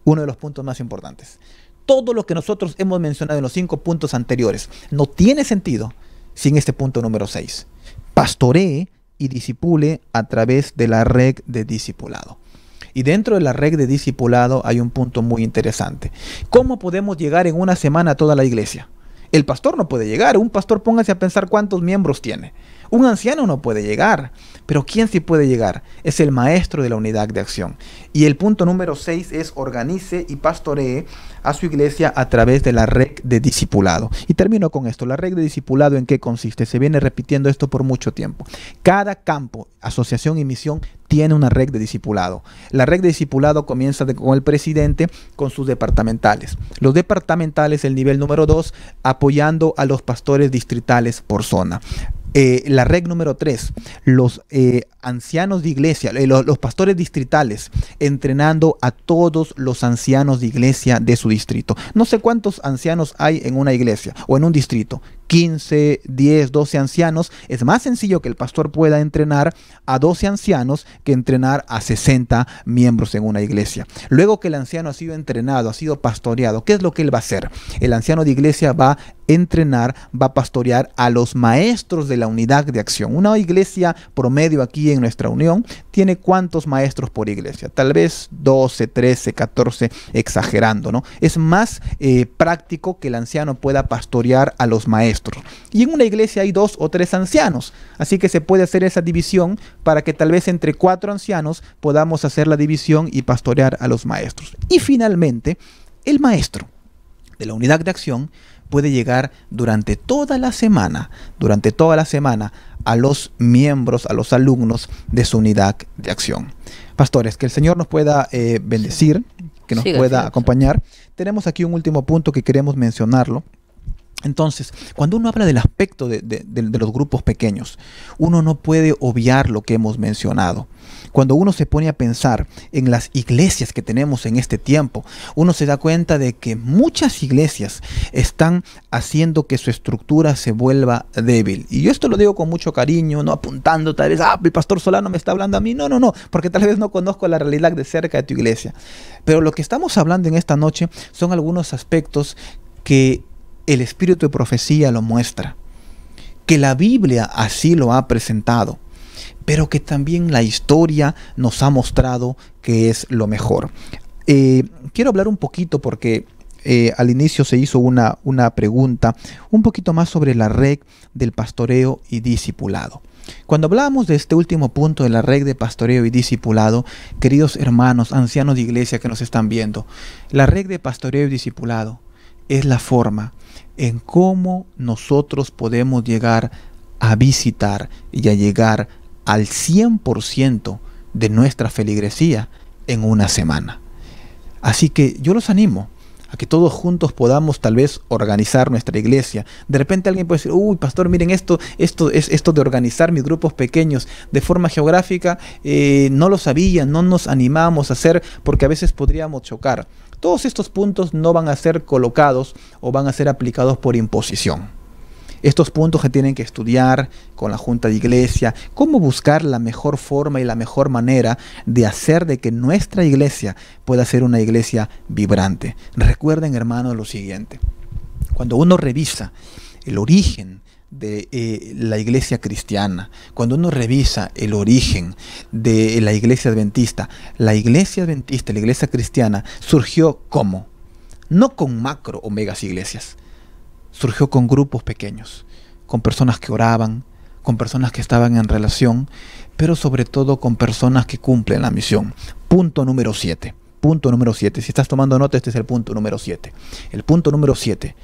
uno de los puntos más importantes. Todo lo que nosotros hemos mencionado en los cinco puntos anteriores no tiene sentido sin este punto número seis. Pastoree y disipule a través de la red de discipulado. Y dentro de la red de discipulado hay un punto muy interesante. ¿Cómo podemos llegar en una semana a toda la iglesia? El pastor no puede llegar. Un pastor póngase a pensar cuántos miembros tiene. Un anciano no puede llegar, pero ¿quién sí puede llegar? Es el maestro de la unidad de acción. Y el punto número 6 es organice y pastoree a su iglesia a través de la red de discipulado. Y termino con esto. La red de discipulado en qué consiste? Se viene repitiendo esto por mucho tiempo. Cada campo, asociación y misión tiene una red de discipulado. La red de discipulado comienza con el presidente, con sus departamentales. Los departamentales, el nivel número 2, apoyando a los pastores distritales por zona. Eh, la regla número tres, los eh, ancianos de iglesia, eh, los, pastores distritales, entrenando a todos los ancianos de iglesia de su distrito. No sé cuántos ancianos hay en una iglesia o en un distrito. 15, 10, 12 ancianos, es más sencillo que el pastor pueda entrenar a 12 ancianos que entrenar a 60 miembros en una iglesia. Luego que el anciano ha sido entrenado, ha sido pastoreado, ¿qué es lo que él va a hacer? El anciano de iglesia va a entrenar, va a pastorear a los maestros de la unidad de acción. Una iglesia promedio aquí en nuestra unión tiene cuántos maestros por iglesia? Tal vez 12, 13, 14, exagerando, ¿no? Es más eh, práctico que el anciano pueda pastorear a los maestros y en una iglesia hay dos o tres ancianos, así que se puede hacer esa división para que tal vez entre cuatro ancianos podamos hacer la división y pastorear a los maestros. Y finalmente, el maestro de la unidad de acción puede llegar durante toda la semana, durante toda la semana, a los miembros, a los alumnos de su unidad de acción. Pastores, que el Señor nos pueda eh, bendecir, que nos pueda acompañar. Tenemos aquí un último punto que queremos mencionarlo entonces, cuando uno habla del aspecto de, los grupos pequeños, uno no puede obviar lo que hemos mencionado. Cuando uno se pone a pensar en las iglesias que tenemos en este tiempo, uno se da cuenta de que muchas iglesias están haciendo que su estructura se vuelva débil. Y yo esto lo digo con mucho cariño, no apuntando tal vez, ah, el pastor Solano me está hablando a mí. No, no, no, porque tal vez no conozco la realidad de cerca de tu iglesia. Pero lo que estamos hablando en esta noche son algunos aspectos que el espíritu de profecía lo muestra, que la Biblia así lo ha presentado, pero que también la historia nos ha mostrado que es lo mejor. Eh, quiero hablar un poquito porque eh, al inicio se hizo una, una pregunta, un poquito más sobre la red del pastoreo y discipulado. Cuando hablábamos de este último punto de la red de pastoreo y discipulado, queridos hermanos, ancianos de iglesia que nos están viendo, la red de pastoreo y discipulado es la forma en cómo nosotros podemos llegar a visitar y a llegar al 100% de nuestra feligresía en una semana. Así que yo los animo a que todos juntos podamos tal vez organizar nuestra iglesia. De repente alguien puede decir, uy, pastor, miren esto, esto es esto de organizar mis grupos pequeños de forma geográfica, eh, no lo sabía, no nos animamos a hacer porque a veces podríamos chocar. Todos estos puntos no van a ser colocados o van a ser aplicados por imposición. Estos puntos que tienen que estudiar con la Junta de Iglesia, cómo buscar la mejor forma y la mejor manera de hacer de que nuestra iglesia pueda ser una iglesia vibrante. Recuerden, hermanos, lo siguiente. Cuando uno revisa el origen de eh, la iglesia cristiana, cuando uno revisa el origen de la iglesia adventista, la iglesia adventista, la iglesia cristiana, surgió como, no con macro o megas iglesias, surgió con grupos pequeños, con personas que oraban, con personas que estaban en relación, pero sobre todo con personas que cumplen la misión. Punto número 7. Punto número 7. Si estás tomando nota, este es el punto número 7. El punto número 7.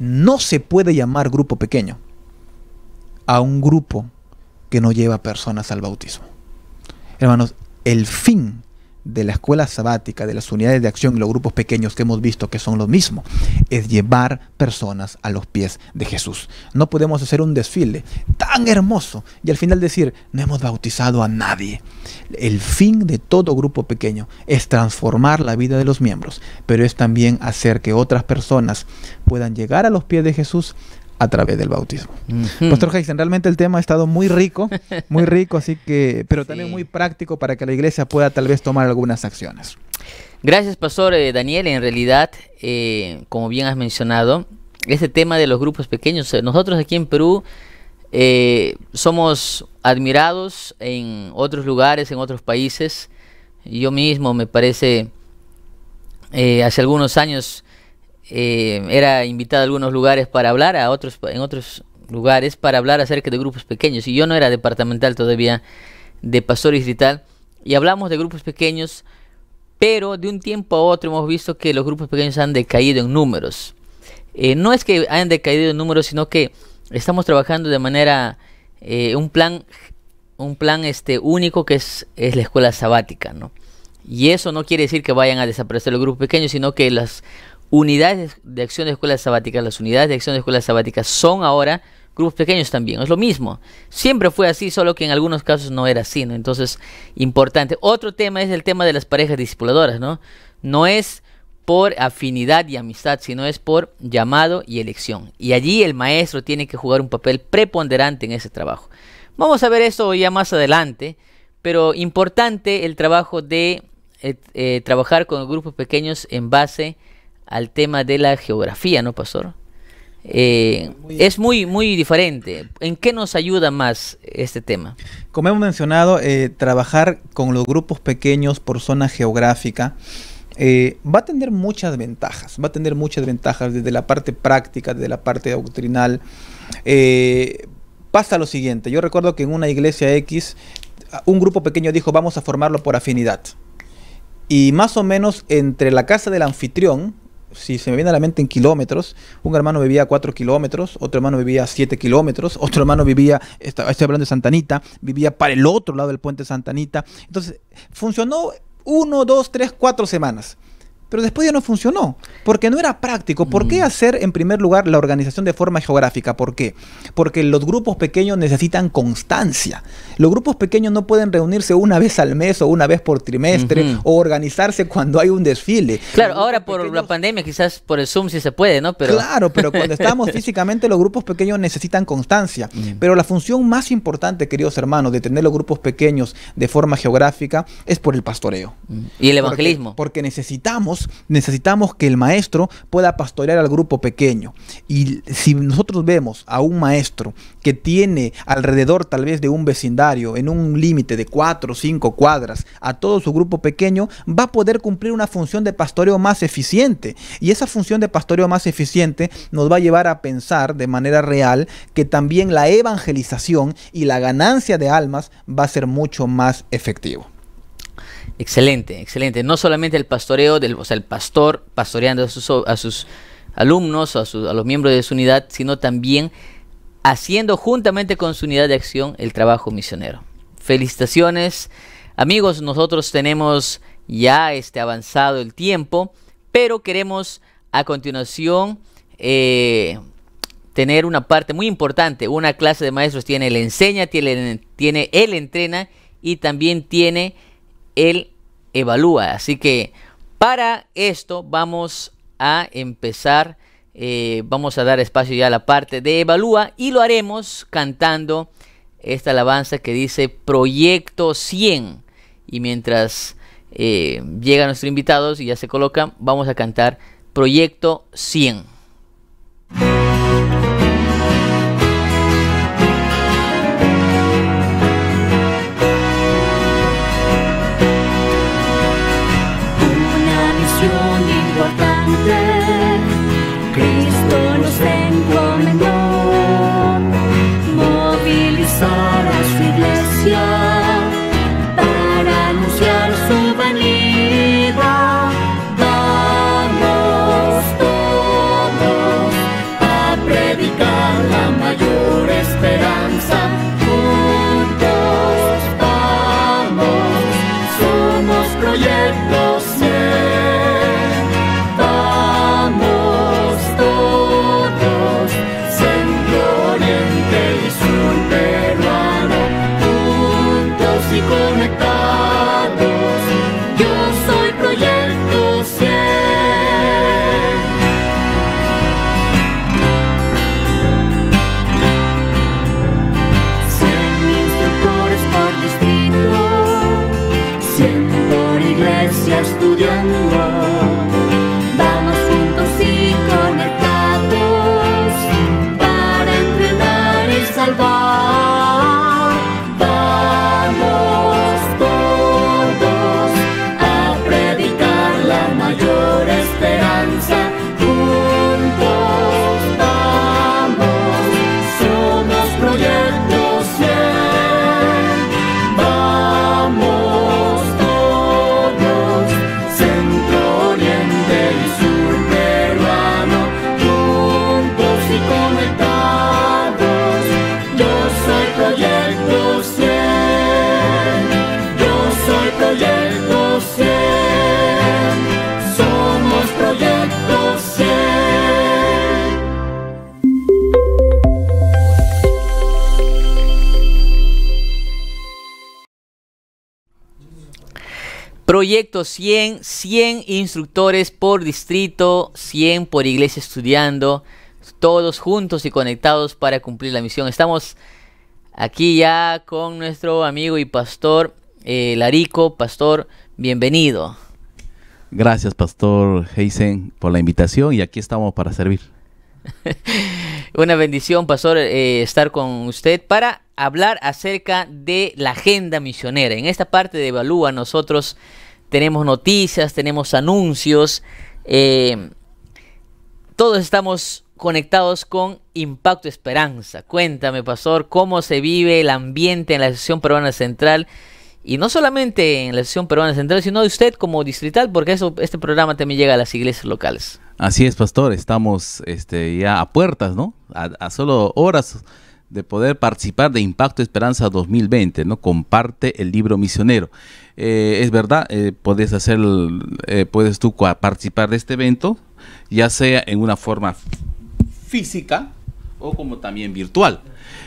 No se puede llamar grupo pequeño a un grupo que no lleva personas al bautismo. Hermanos, el fin de la escuela sabática, de las unidades de acción y los grupos pequeños que hemos visto que son lo mismo es llevar personas a los pies de Jesús. No podemos hacer un desfile tan hermoso y al final decir, no hemos bautizado a nadie. El fin de todo grupo pequeño es transformar la vida de los miembros, pero es también hacer que otras personas puedan llegar a los pies de Jesús, a través del bautismo. Pastor Heisen, realmente el tema ha estado muy rico, muy rico, así que, pero también muy práctico para que la iglesia pueda tal vez tomar algunas acciones. Gracias, Pastor eh, Daniel. En realidad, eh, como bien has mencionado, este tema de los grupos pequeños, eh, nosotros aquí en Perú somos admirados en otros lugares, en otros países. Yo mismo me parece, hace algunos años, eh, era invitado a algunos lugares para hablar, a otros, en otros lugares para hablar acerca de grupos pequeños. Y yo no era departamental todavía de pastores y tal Y hablamos de grupos pequeños, pero de un tiempo a otro hemos visto que los grupos pequeños han decaído en números. Eh, no es que hayan decaído en números, sino que estamos trabajando de manera, eh, un plan, un plan este, único que es, es la escuela sabática, ¿no? Y eso no quiere decir que vayan a desaparecer los grupos pequeños, sino que las, unidades de acción de escuelas sabáticas. Las unidades de acción de escuelas sabáticas son ahora grupos pequeños también, es lo mismo. Siempre fue así, solo que en algunos casos no era así, Entonces, importante. Otro tema es el tema de las parejas discipuladoras, ¿no? No es por afinidad y amistad, sino es por llamado y elección. Y allí el maestro tiene que jugar un papel preponderante en ese trabajo. Vamos a ver esto ya más adelante, pero importante el trabajo de eh, eh, trabajar con grupos pequeños en base a al tema de la geografía, ¿no, pastor? Eh, es muy, muy diferente. ¿En qué nos ayuda más este tema? Como hemos mencionado, eh, trabajar con los grupos pequeños por zona geográfica eh, va a tener muchas ventajas, va a tener muchas ventajas desde la parte práctica, desde la parte doctrinal. pasa lo siguiente, yo recuerdo que en una iglesia X un grupo pequeño dijo vamos a formarlo por afinidad. Y más o menos entre la casa del anfitrión si se me viene a la mente en kilómetros, un hermano vivía a 4 kilómetros, otro hermano vivía a 7 kilómetros, otro hermano vivía, estoy hablando de Santanita, vivía para el otro lado del puente Santanita. Entonces, funcionó 1, 2, 3, 4 semanas pero después ya no funcionó, porque no era práctico. ¿Por qué mm. hacer en primer lugar la organización de forma geográfica? ¿Por qué? Porque los grupos pequeños necesitan constancia. Los grupos pequeños no pueden reunirse una vez al mes o una vez por trimestre o organizarse cuando hay un desfile. Claro, ahora por la pandemia quizás por el Zoom sí se puede, ¿no? Pero... Claro, pero cuando estamos físicamente los grupos pequeños necesitan constancia. Mm. Pero la función más importante, queridos hermanos, de tener los grupos pequeños de forma geográfica es por el pastoreo. Mm. Y el evangelismo. porque necesitamos necesitamos que el maestro pueda pastorear al grupo pequeño. Y si nosotros vemos a un maestro que tiene alrededor tal vez de un vecindario, en un límite de cuatro o cinco cuadras, a todo su grupo pequeño, va a poder cumplir una función de pastoreo más eficiente. Y esa función de pastoreo más eficiente nos va a llevar a pensar de manera real que también la evangelización y la ganancia de almas va a ser mucho más efectivo. Excelente, excelente. No solamente el pastoreo, del, o sea, el pastor pastoreando a sus, alumnos, a, los miembros de su unidad, sino también haciendo juntamente con su unidad de acción el trabajo misionero. Felicitaciones. Amigos, nosotros tenemos ya este avanzado el tiempo, pero queremos a continuación eh, tener una parte muy importante. Una clase de maestros tiene el enseña, tiene, tiene el entrena y también tiene el evalúa. Así que para esto vamos a empezar, eh, vamos a dar espacio ya a la parte de evalúa y lo haremos cantando esta alabanza que dice Proyecto 100. Y mientras eh, llegan nuestros invitados y ya se colocan, vamos a cantar Proyecto 100. Proyecto 100, 100 instructores por distrito, 100 por iglesia estudiando, todos juntos y conectados para cumplir la misión. Estamos aquí ya con nuestro amigo y pastor eh, Larico. Pastor, bienvenido. Gracias, pastor Heisen, por la invitación y aquí estamos para servir. Una bendición, pastor, eh, estar con usted para hablar acerca de la agenda misionera. En esta parte de Evalúa nosotros tenemos noticias, tenemos anuncios. Eh, todos estamos conectados con Impacto Esperanza. Cuéntame, pastor, cómo se vive el ambiente en la Asociación Peruana Central. Y no solamente en la Asociación Peruana Central, sino de usted como distrital, porque eso, este programa también llega a las iglesias locales. Así es, pastor. Estamos este, ya a puertas, ¿no? A, a solo horas de poder participar de Impacto Esperanza 2020, ¿no? Comparte el libro misionero. Eh, es verdad, eh, puedes hacer, eh, puedes tú participar de este evento, ya sea en una forma física o como también virtual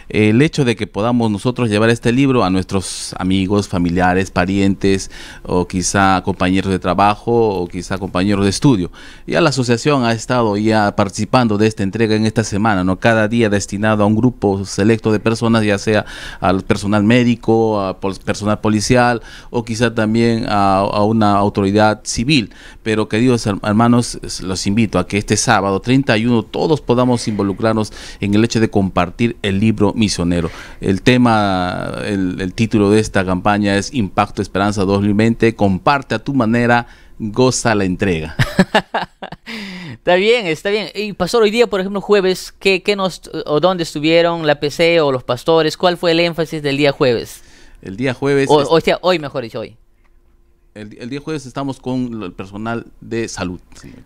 el hecho de que podamos nosotros llevar este libro a nuestros amigos, familiares, parientes o quizá compañeros de trabajo o quizá compañeros de estudio. Ya la asociación ha estado ya participando de esta entrega en esta semana, ¿no? Cada día destinado a un grupo selecto de personas, ya sea al personal médico, al personal policial o quizá también a, a una autoridad civil. Pero queridos hermanos, los invito a que este sábado 31 todos podamos involucrarnos en el hecho de compartir el libro misionero. El tema, el, título de esta campaña es Impacto Esperanza 2020, comparte a tu manera, goza la entrega. está bien, está bien. Y pasó hoy día, por ejemplo, jueves, ¿qué, qué nos, o dónde estuvieron la PC o los pastores? ¿Cuál fue el énfasis del día jueves? El día jueves... O, hoy mejor dicho, hoy. el, día jueves estamos con el personal de salud.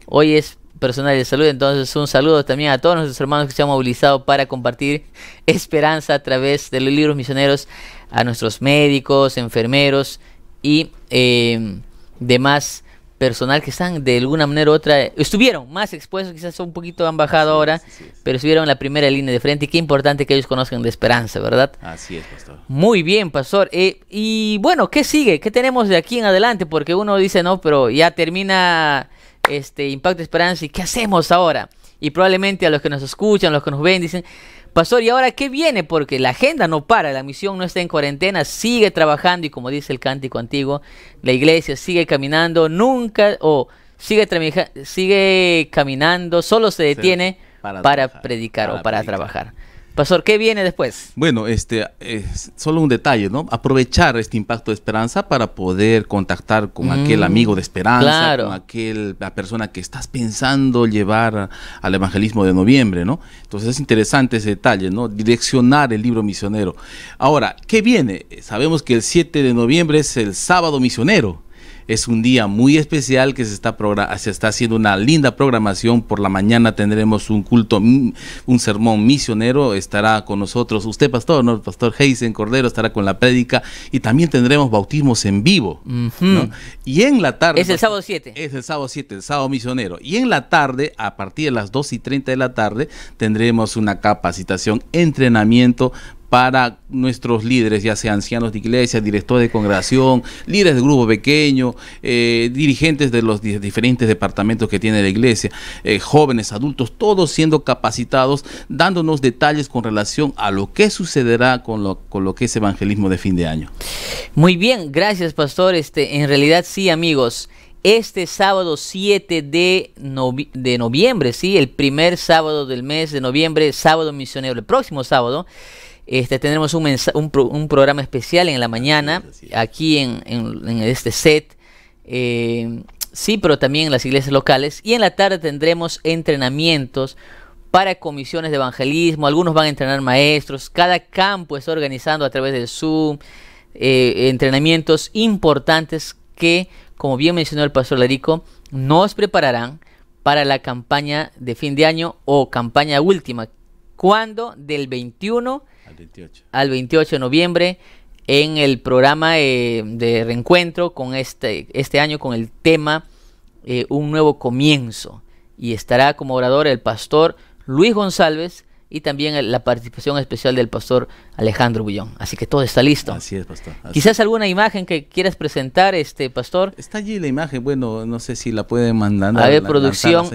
Hoy es personal de salud. Entonces, un saludo también a todos nuestros hermanos que se han movilizado para compartir esperanza a través de los libros misioneros, a nuestros médicos, enfermeros y em, demás personal que están de alguna manera u otra, estuvieron más expuestos, quizás un poquito han bajado ahora, pero estuvieron en la primera línea de frente y qué importante que ellos conozcan de esperanza, ¿verdad? Así es, pastor. Muy bien, pastor. Eh, y bueno, ¿qué sigue? ¿Qué tenemos de aquí en adelante? Porque uno dice, no, pero ya termina este, Impacto Esperanza y ¿qué hacemos ahora? Y probablemente a los que nos escuchan, los que nos ven, dicen, Pastor, ¿y ahora qué viene? Porque la agenda no para, la misión no está en cuarentena, sigue trabajando y como dice el cántico antiguo, la iglesia sigue caminando, nunca o sigue, sigue caminando, solo se detiene para, predicar o para trabajar. Pastor, ¿qué viene después? Bueno, este, eh, solo un detalle, ¿no? Aprovechar este impacto de esperanza para poder contactar con aquel mm, amigo de esperanza, con aquel, la persona que estás pensando llevar al evangelismo de noviembre, ¿no? Entonces es interesante ese detalle, ¿no? Direccionar el libro misionero. Ahora, ¿qué viene? Sabemos que el 7 de noviembre es el sábado misionero. Es un día muy especial que se está, se está haciendo una linda programación. Por la mañana tendremos un culto, un sermón misionero. Estará con nosotros usted, pastor, ¿no? El pastor Heisen Cordero estará con la prédica y también tendremos bautismos en vivo. Y en la tarde. Es el pues, sábado 7. Es el sábado 7, el sábado misionero. Y en la tarde, a partir de las 2 y 30 de la tarde, tendremos una capacitación, entrenamiento para nuestros líderes, ya sea ancianos de iglesia, directores de congregación, líderes de grupo pequeño, eh, dirigentes de los diferentes departamentos que tiene la iglesia, eh, jóvenes, adultos, todos siendo capacitados, dándonos detalles con relación a lo que sucederá con lo, con lo que es evangelismo de fin de año. Muy bien, gracias pastor. Este, en realidad sí, amigos este sábado 7 de, de noviembre, ¿sí? el primer sábado del mes de noviembre, sábado misionero, el próximo sábado, este, tendremos un, programa especial en la mañana, aquí en, este set. Eh, sí, pero también en las iglesias locales. Y en la tarde tendremos entrenamientos para comisiones de evangelismo. Algunos van a entrenar maestros. Cada campo está organizando a través del Zoom eh, entrenamientos importantes que, como bien mencionó el pastor Larico, nos prepararán para la campaña de fin de año o campaña última. ¿Cuándo? Del 21 al 28, de noviembre en el programa eh, de reencuentro con este, este año con el tema eh, Un nuevo comienzo. Y estará como orador el pastor Luis González y también la participación especial del pastor Alejandro Bullón. Así que todo está listo. Así es, pastor. Quizás alguna imagen que quieras presentar, este pastor. Está allí la imagen, bueno, no sé si la pueden mandar. A la, producción.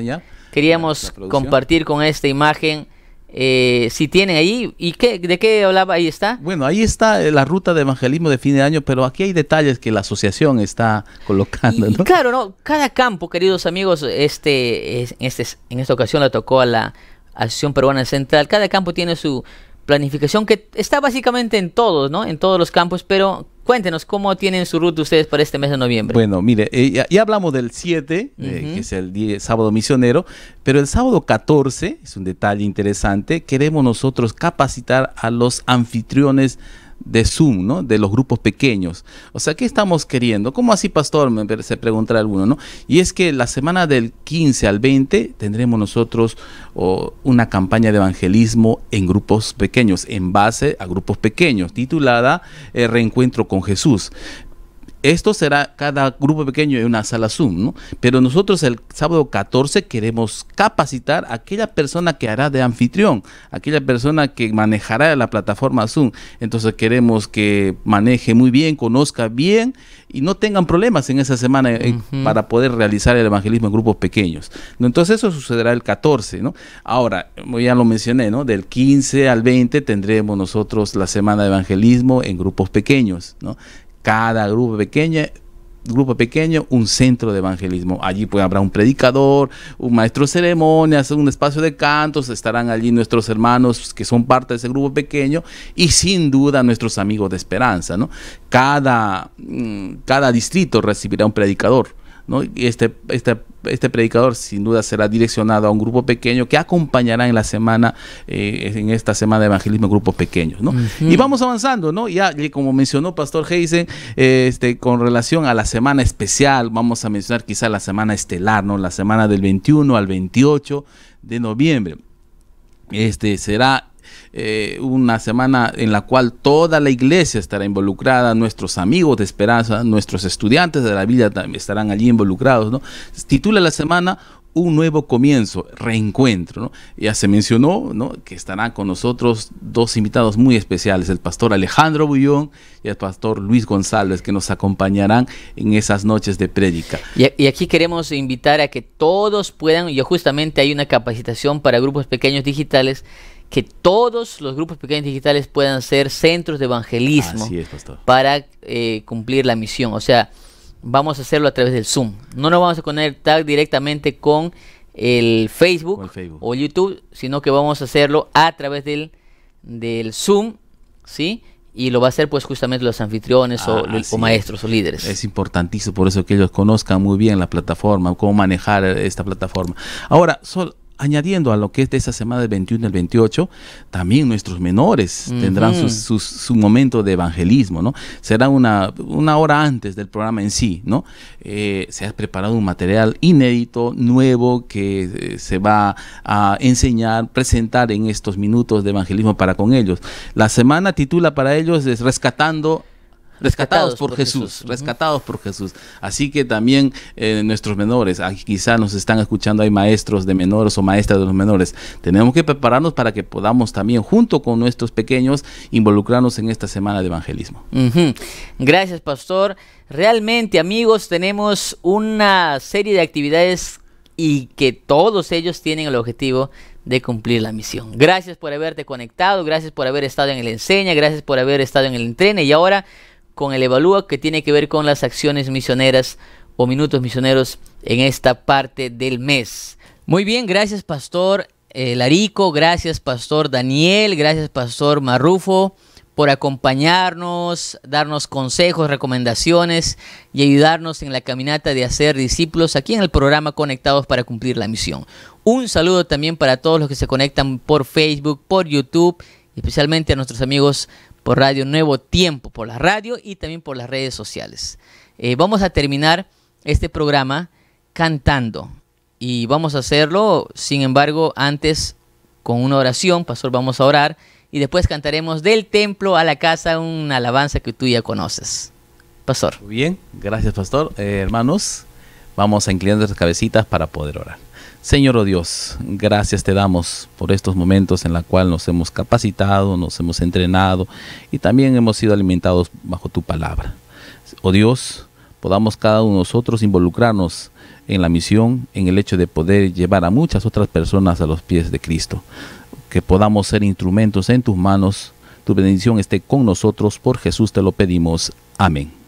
Queríamos compartir con esta imagen eh, si tiene ahí, ¿y qué, de qué hablaba? Ahí está. Bueno, ahí está eh, la ruta de evangelismo de fin de año, pero aquí hay detalles que la asociación está colocando. claro, ¿no? cada campo, queridos amigos, este, este, en esta ocasión le tocó a la Asociación Peruana Central, cada campo tiene su planificación que está básicamente en todos, ¿no? En todos los campos, pero Cuéntenos, ¿cómo tienen su ruta ustedes para este mes de noviembre? Bueno, mire, eh, ya, hablamos del 7, eh, que es el sábado misionero, pero el sábado 14, es un detalle interesante, queremos nosotros capacitar a los anfitriones de Zoom, ¿no? De los grupos pequeños. O sea, ¿qué estamos queriendo? ¿Cómo así, pastor? Me, se preguntará alguno, ¿no? Y es que la semana del 15 al 20 tendremos nosotros una campaña de evangelismo en grupos pequeños, en base a grupos pequeños, titulada eh, Reencuentro con Jesús. Esto será cada grupo pequeño en una sala Zoom, ¿no? Pero nosotros el sábado 14 queremos capacitar a aquella persona que hará de anfitrión, aquella persona que manejará la plataforma Zoom. Entonces queremos que maneje muy bien, conozca bien y no tengan problemas en esa semana eh, para poder realizar el evangelismo en grupos pequeños. Entonces eso sucederá el 14, ¿no? Ahora, ya lo mencioné, ¿no? Del 15 al 20 tendremos nosotros la semana de evangelismo en grupos pequeños, ¿no? cada grupo pequeño grupo pequeño, un centro de evangelismo. Allí habrá un predicador, un maestro de ceremonias, un espacio de cantos, estarán allí nuestros hermanos que son parte de ese grupo pequeño y sin duda nuestros amigos de esperanza. ¿no? Cada, mm, cada distrito recibirá un predicador ¿no? Y este, este, este, predicador sin duda será direccionado a un grupo pequeño que acompañará en la semana, eh, en esta semana de evangelismo, grupos pequeños, Y vamos avanzando, ¿no? Ya, como mencionó Pastor Heisen, este, con relación a la semana especial, vamos a mencionar quizá la semana estelar, ¿no? La semana del 21 al 28 de noviembre. Este será eh, una semana en la cual toda la iglesia estará involucrada, nuestros amigos de esperanza, nuestros estudiantes de la vida estarán allí involucrados. ¿no? Titula la semana un nuevo comienzo, reencuentro. Ya se mencionó ¿no? que estarán con nosotros dos invitados muy especiales, el pastor Alejandro Bullón y el pastor Luis González, que nos acompañarán en esas noches de prédica. y, aquí queremos invitar a que todos puedan, y justamente hay una capacitación para grupos pequeños digitales que todos los grupos pequeños digitales puedan ser centros de evangelismo para eh, cumplir la misión. O sea, vamos a hacerlo a través del Zoom. No nos vamos a conectar directamente con el Facebook, o el YouTube, sino que vamos a hacerlo a través del, del Zoom, ¿sí? y lo va a hacer pues justamente los anfitriones o, ah, o, maestros o líderes. Es importantísimo, por eso que ellos conozcan muy bien la plataforma, cómo manejar esta plataforma. Ahora, solo añadiendo a lo que es de esa semana del 21 al 28, también nuestros menores tendrán su, momento de evangelismo, ¿no? Será una, una hora antes del programa en sí, ¿no? Eh, se ha preparado un material inédito, nuevo, que eh, se va a enseñar, presentar en estos minutos de evangelismo para con ellos. La semana titula para ellos es Rescatando rescatados por, Jesús, rescatados por Jesús. Así que también eh, nuestros menores, aquí ah, quizá nos están escuchando, hay maestros de menores o maestras de los menores, tenemos que prepararnos para que podamos también, junto con nuestros pequeños, involucrarnos en esta semana de evangelismo. Gracias, pastor. Realmente, amigos, tenemos una serie de actividades y que todos ellos tienen el objetivo de cumplir la misión. Gracias por haberte conectado, gracias por haber estado en el enseña, gracias por haber estado en el entrene y ahora con el Evalúa que tiene que ver con las acciones misioneras o minutos misioneros en esta parte del mes. Muy bien, gracias Pastor eh, Larico, gracias Pastor Daniel, gracias Pastor Marrufo por acompañarnos, darnos consejos, recomendaciones y ayudarnos en la caminata de hacer discípulos aquí en el programa Conectados para cumplir la misión. Un saludo también para todos los que se conectan por Facebook, por YouTube, especialmente a nuestros amigos por Radio Nuevo Tiempo, por la radio y también por las redes sociales. Eh, vamos a terminar este programa cantando y vamos a hacerlo, sin embargo, antes con una oración, pastor, vamos a orar y después cantaremos del templo a la casa una alabanza que tú ya conoces. Pastor. Bien, gracias pastor. Eh, hermanos, vamos a inclinar nuestras cabecitas para poder orar. Señor oh Dios, gracias te damos por estos momentos en los cuales nos hemos capacitado, nos hemos entrenado y también hemos sido alimentados bajo tu palabra. Oh Dios, podamos cada uno de nosotros involucrarnos en la misión, en el hecho de poder llevar a muchas otras personas a los pies de Cristo. Que podamos ser instrumentos en tus manos. Tu bendición esté con nosotros. Por Jesús te lo pedimos. Amén.